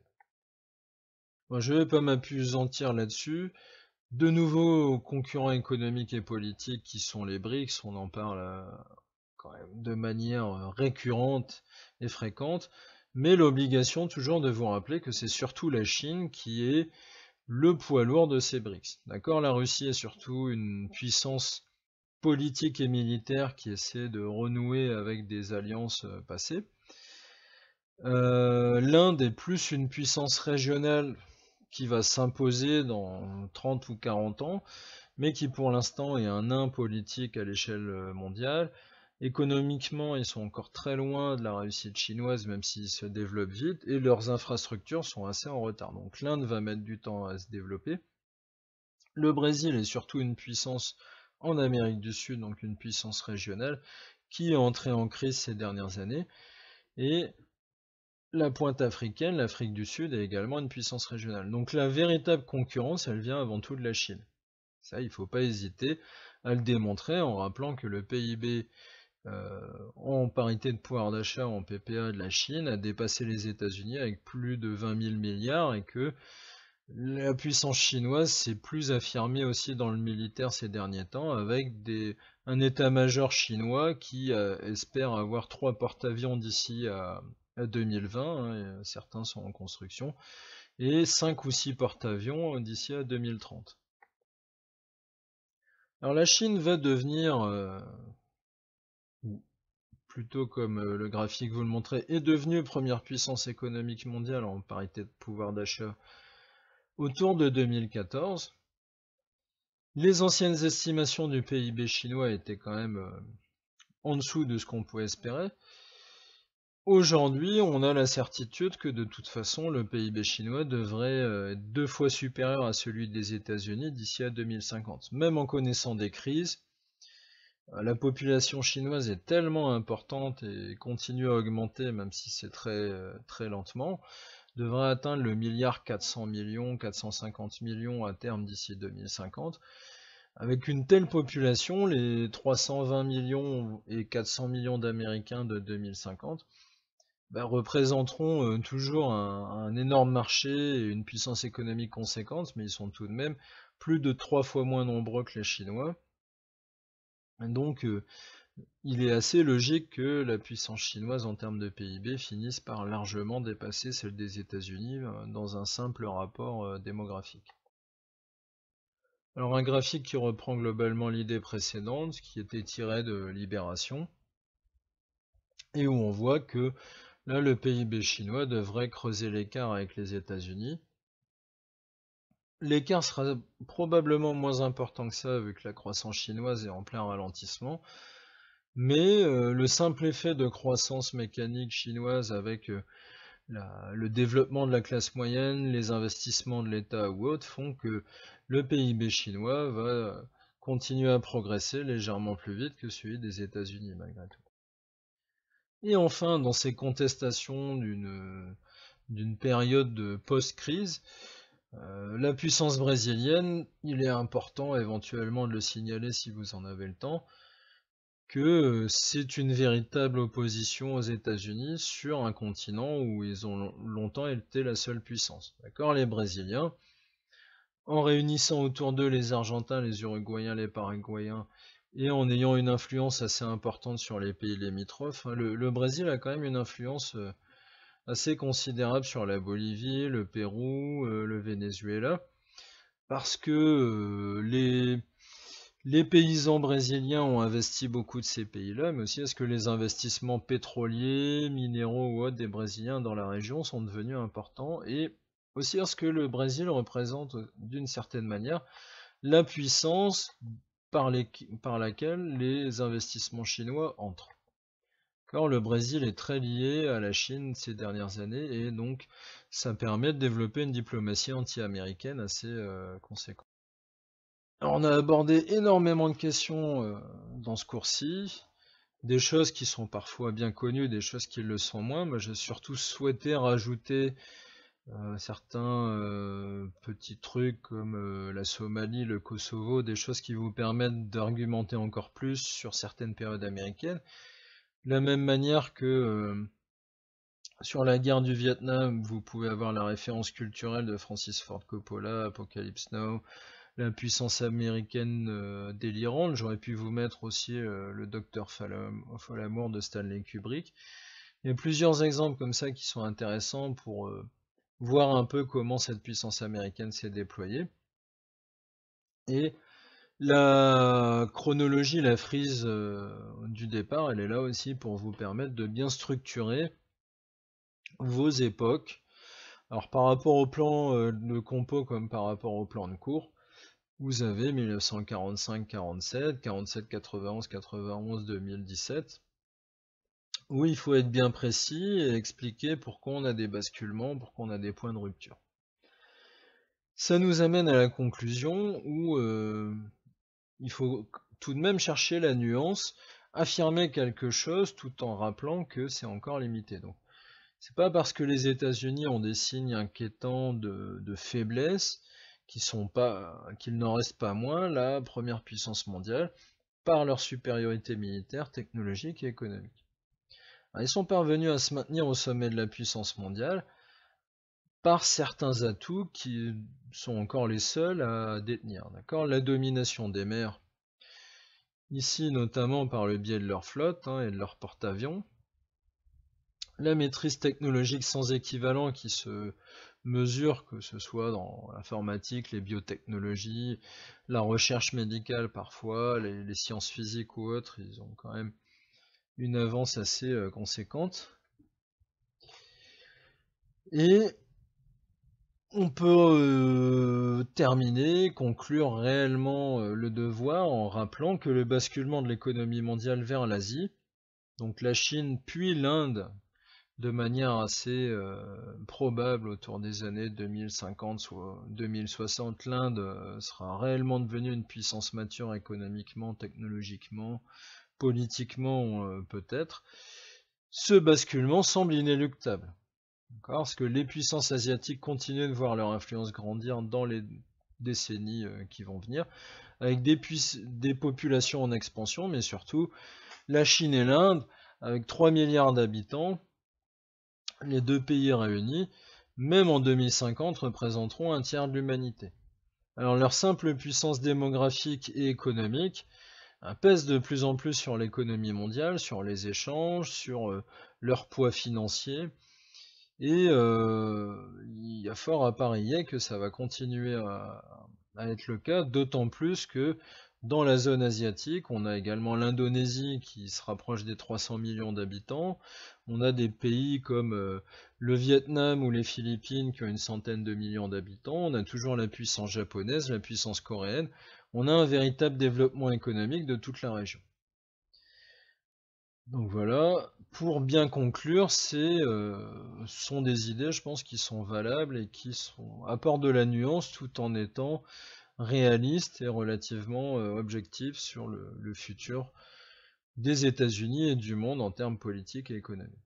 Speaker 1: je ne vais pas entière là-dessus. De nouveaux concurrents économiques et politiques qui sont les BRICS, on en parle euh, quand même de manière récurrente et fréquente, mais l'obligation toujours de vous rappeler que c'est surtout la Chine qui est le poids lourd de ces BRICS. D'accord La Russie est surtout une puissance politique et militaire qui essaie de renouer avec des alliances euh, passées. Euh, L'Inde est plus une puissance régionale qui va s'imposer dans 30 ou 40 ans, mais qui pour l'instant est un nain politique à l'échelle euh, mondiale. Économiquement, ils sont encore très loin de la réussite chinoise, même s'ils se développent vite, et leurs infrastructures sont assez en retard. Donc l'Inde va mettre du temps à se développer. Le Brésil est surtout une puissance en Amérique du Sud, donc une puissance régionale qui est entrée en crise ces dernières années. Et la pointe africaine, l'Afrique du Sud, est également une puissance régionale. Donc la véritable concurrence, elle vient avant tout de la Chine. Ça, il ne faut pas hésiter à le démontrer en rappelant que le PIB euh, en parité de pouvoir d'achat en PPA de la Chine a dépassé les États-Unis avec plus de 20 000 milliards et que la puissance chinoise s'est plus affirmée aussi dans le militaire ces derniers temps, avec un état-major chinois qui euh, espère avoir trois porte-avions d'ici à, 2020, hein, certains sont en construction, et cinq ou six porte-avions d'ici à 2030. Alors la Chine va devenir, euh, ou plutôt comme euh, le graphique vous le montrez, est devenue première puissance économique mondiale en parité de pouvoir d'achat Autour de 2014, les anciennes estimations du PIB chinois étaient quand même euh, en dessous de ce qu'on pouvait espérer. Aujourd'hui, on a la certitude que de toute façon, le PIB chinois devrait euh, être deux fois supérieur à celui des États-Unis d'ici à 2050. Même en connaissant des crises, euh, la population chinoise est tellement importante et continue à augmenter, même si c'est très, très lentement, devrait atteindre le milliard 400 millions, 450 millions à terme d'ici 2050. Avec une telle population, les 320 millions et 400 millions d'Américains de 2050 ben, représenteront euh, toujours un, énorme marché et une puissance économique conséquente, mais ils sont tout de même plus de trois fois moins nombreux que les Chinois. Donc euh, il est assez logique que la puissance chinoise en termes de PIB finisse par largement dépasser celle des États-Unis euh, dans un simple rapport euh, démographique. Alors un graphique qui reprend globalement l'idée précédente, qui était tirée de Libération, et où on voit que là le PIB chinois devrait creuser l'écart avec les États-Unis. L'écart sera probablement moins important que ça vu que la croissance chinoise est en plein ralentissement, mais euh, le simple effet de croissance mécanique chinoise avec euh, le développement de la classe moyenne, les investissements de l'État ou autres font que le PIB chinois va euh, continuer à progresser légèrement plus vite que celui des États-Unis malgré tout. Et enfin, dans ces contestations d'une période de post-crise, la puissance brésilienne, il est important éventuellement de le signaler si vous en avez le temps, que c'est une véritable opposition aux États-Unis sur un continent où ils ont longtemps été la seule puissance. D'accord Les Brésiliens, en réunissant autour d'eux les Argentins, les Uruguayens, les Paraguayens, et en ayant une influence assez importante sur les pays limitrophes, hein, le, le Brésil a quand même une influence assez considérable sur la Bolivie, le Pérou, le Venezuela, parce que les les paysans brésiliens ont investi beaucoup de ces pays-là, mais aussi est-ce que les investissements pétroliers, minéraux ou autres des Brésiliens dans la région sont devenus importants et aussi est-ce que le Brésil représente d'une certaine manière la puissance par, laquelle les investissements chinois entrent. Alors le Brésil est très lié à la Chine ces dernières années et donc ça permet de développer une diplomatie anti-américaine assez euh, conséquente on a abordé énormément de questions euh, dans ce cours-ci, des choses qui sont parfois bien connues, des choses qui le sont moins. Moi j'ai surtout souhaité rajouter euh, certains euh, petits trucs comme la Somalie, le Kosovo, des choses qui vous permettent d'argumenter encore plus sur certaines périodes américaines. De la même manière que sur la guerre du Vietnam, vous pouvez avoir la référence culturelle de Francis Ford Coppola, Apocalypse Now, la puissance américaine euh, délirante. J'aurais pu vous mettre aussi euh, le docteur Falamour de Stanley Kubrick. Il y a plusieurs exemples comme ça qui sont intéressants pour euh, voir un peu comment cette puissance américaine s'est déployée. Et la chronologie, la frise du départ, elle est là aussi pour vous permettre de bien structurer vos époques. Alors par rapport au plan de compo comme par rapport au plan de cours, vous avez 1945-47, 47-91, 91, 2017, où il faut être bien précis et expliquer pourquoi on a des basculements, pourquoi on a des points de rupture. Ça nous amène à la conclusion où euh, il faut tout de même chercher la nuance, affirmer quelque chose tout en rappelant que c'est encore limité. Donc, c'est pas parce que les États-Unis ont des signes inquiétants de faiblesse qui sont pas, euh, qu'il n'en reste pas moins la première puissance mondiale par leur supériorité militaire, technologique et économique. Hein, ils sont parvenus à se maintenir au sommet de la puissance mondiale par certains atouts qui sont encore les seuls à détenir. D'accord la domination des mers, ici notamment par le biais de leur flotte hein, et de leur porte-avions. La maîtrise technologique sans équivalent qui se mesures, que ce soit dans l'informatique, les biotechnologies, la recherche médicale parfois, les, sciences physiques ou autres, ils ont quand même une avance assez euh, conséquente. Et on peut euh, terminer, conclure réellement euh, le devoir en rappelant que le basculement de l'économie mondiale vers l'Asie, donc la Chine puis l'Inde de manière assez euh, probable autour des années 2050 soit 2060 l'Inde euh, sera réellement devenue une puissance mature économiquement, technologiquement, politiquement euh, peut-être. Ce basculement semble inéluctable. Parce que les puissances asiatiques continuent de voir leur influence grandir dans les décennies qui vont venir, avec des, des populations en expansion, mais surtout la Chine et l'Inde, avec 3 milliards d'habitants, les deux pays réunis, même en 2050, représenteront un tiers de l'humanité. Alors leur simple puissance démographique et économique hein, pèse de plus en plus sur l'économie mondiale, sur les échanges, sur euh, leur poids financier, et euh, il y a fort à parier que ça va continuer à être le cas, d'autant plus que dans la zone asiatique, on a également l'Indonésie qui se rapproche des 300 millions d'habitants. On a des pays comme euh, le Vietnam ou les Philippines qui ont une centaine de millions d'habitants. On a toujours la puissance japonaise, la puissance coréenne. On a un véritable développement économique de toute la région. Donc voilà, pour bien conclure, ce euh, sont des idées, je pense, qui sont valables et qui sont, apportent de la nuance tout en étant réaliste et relativement euh, objectif sur le, le futur des États-Unis et du monde en termes politiques et économiques.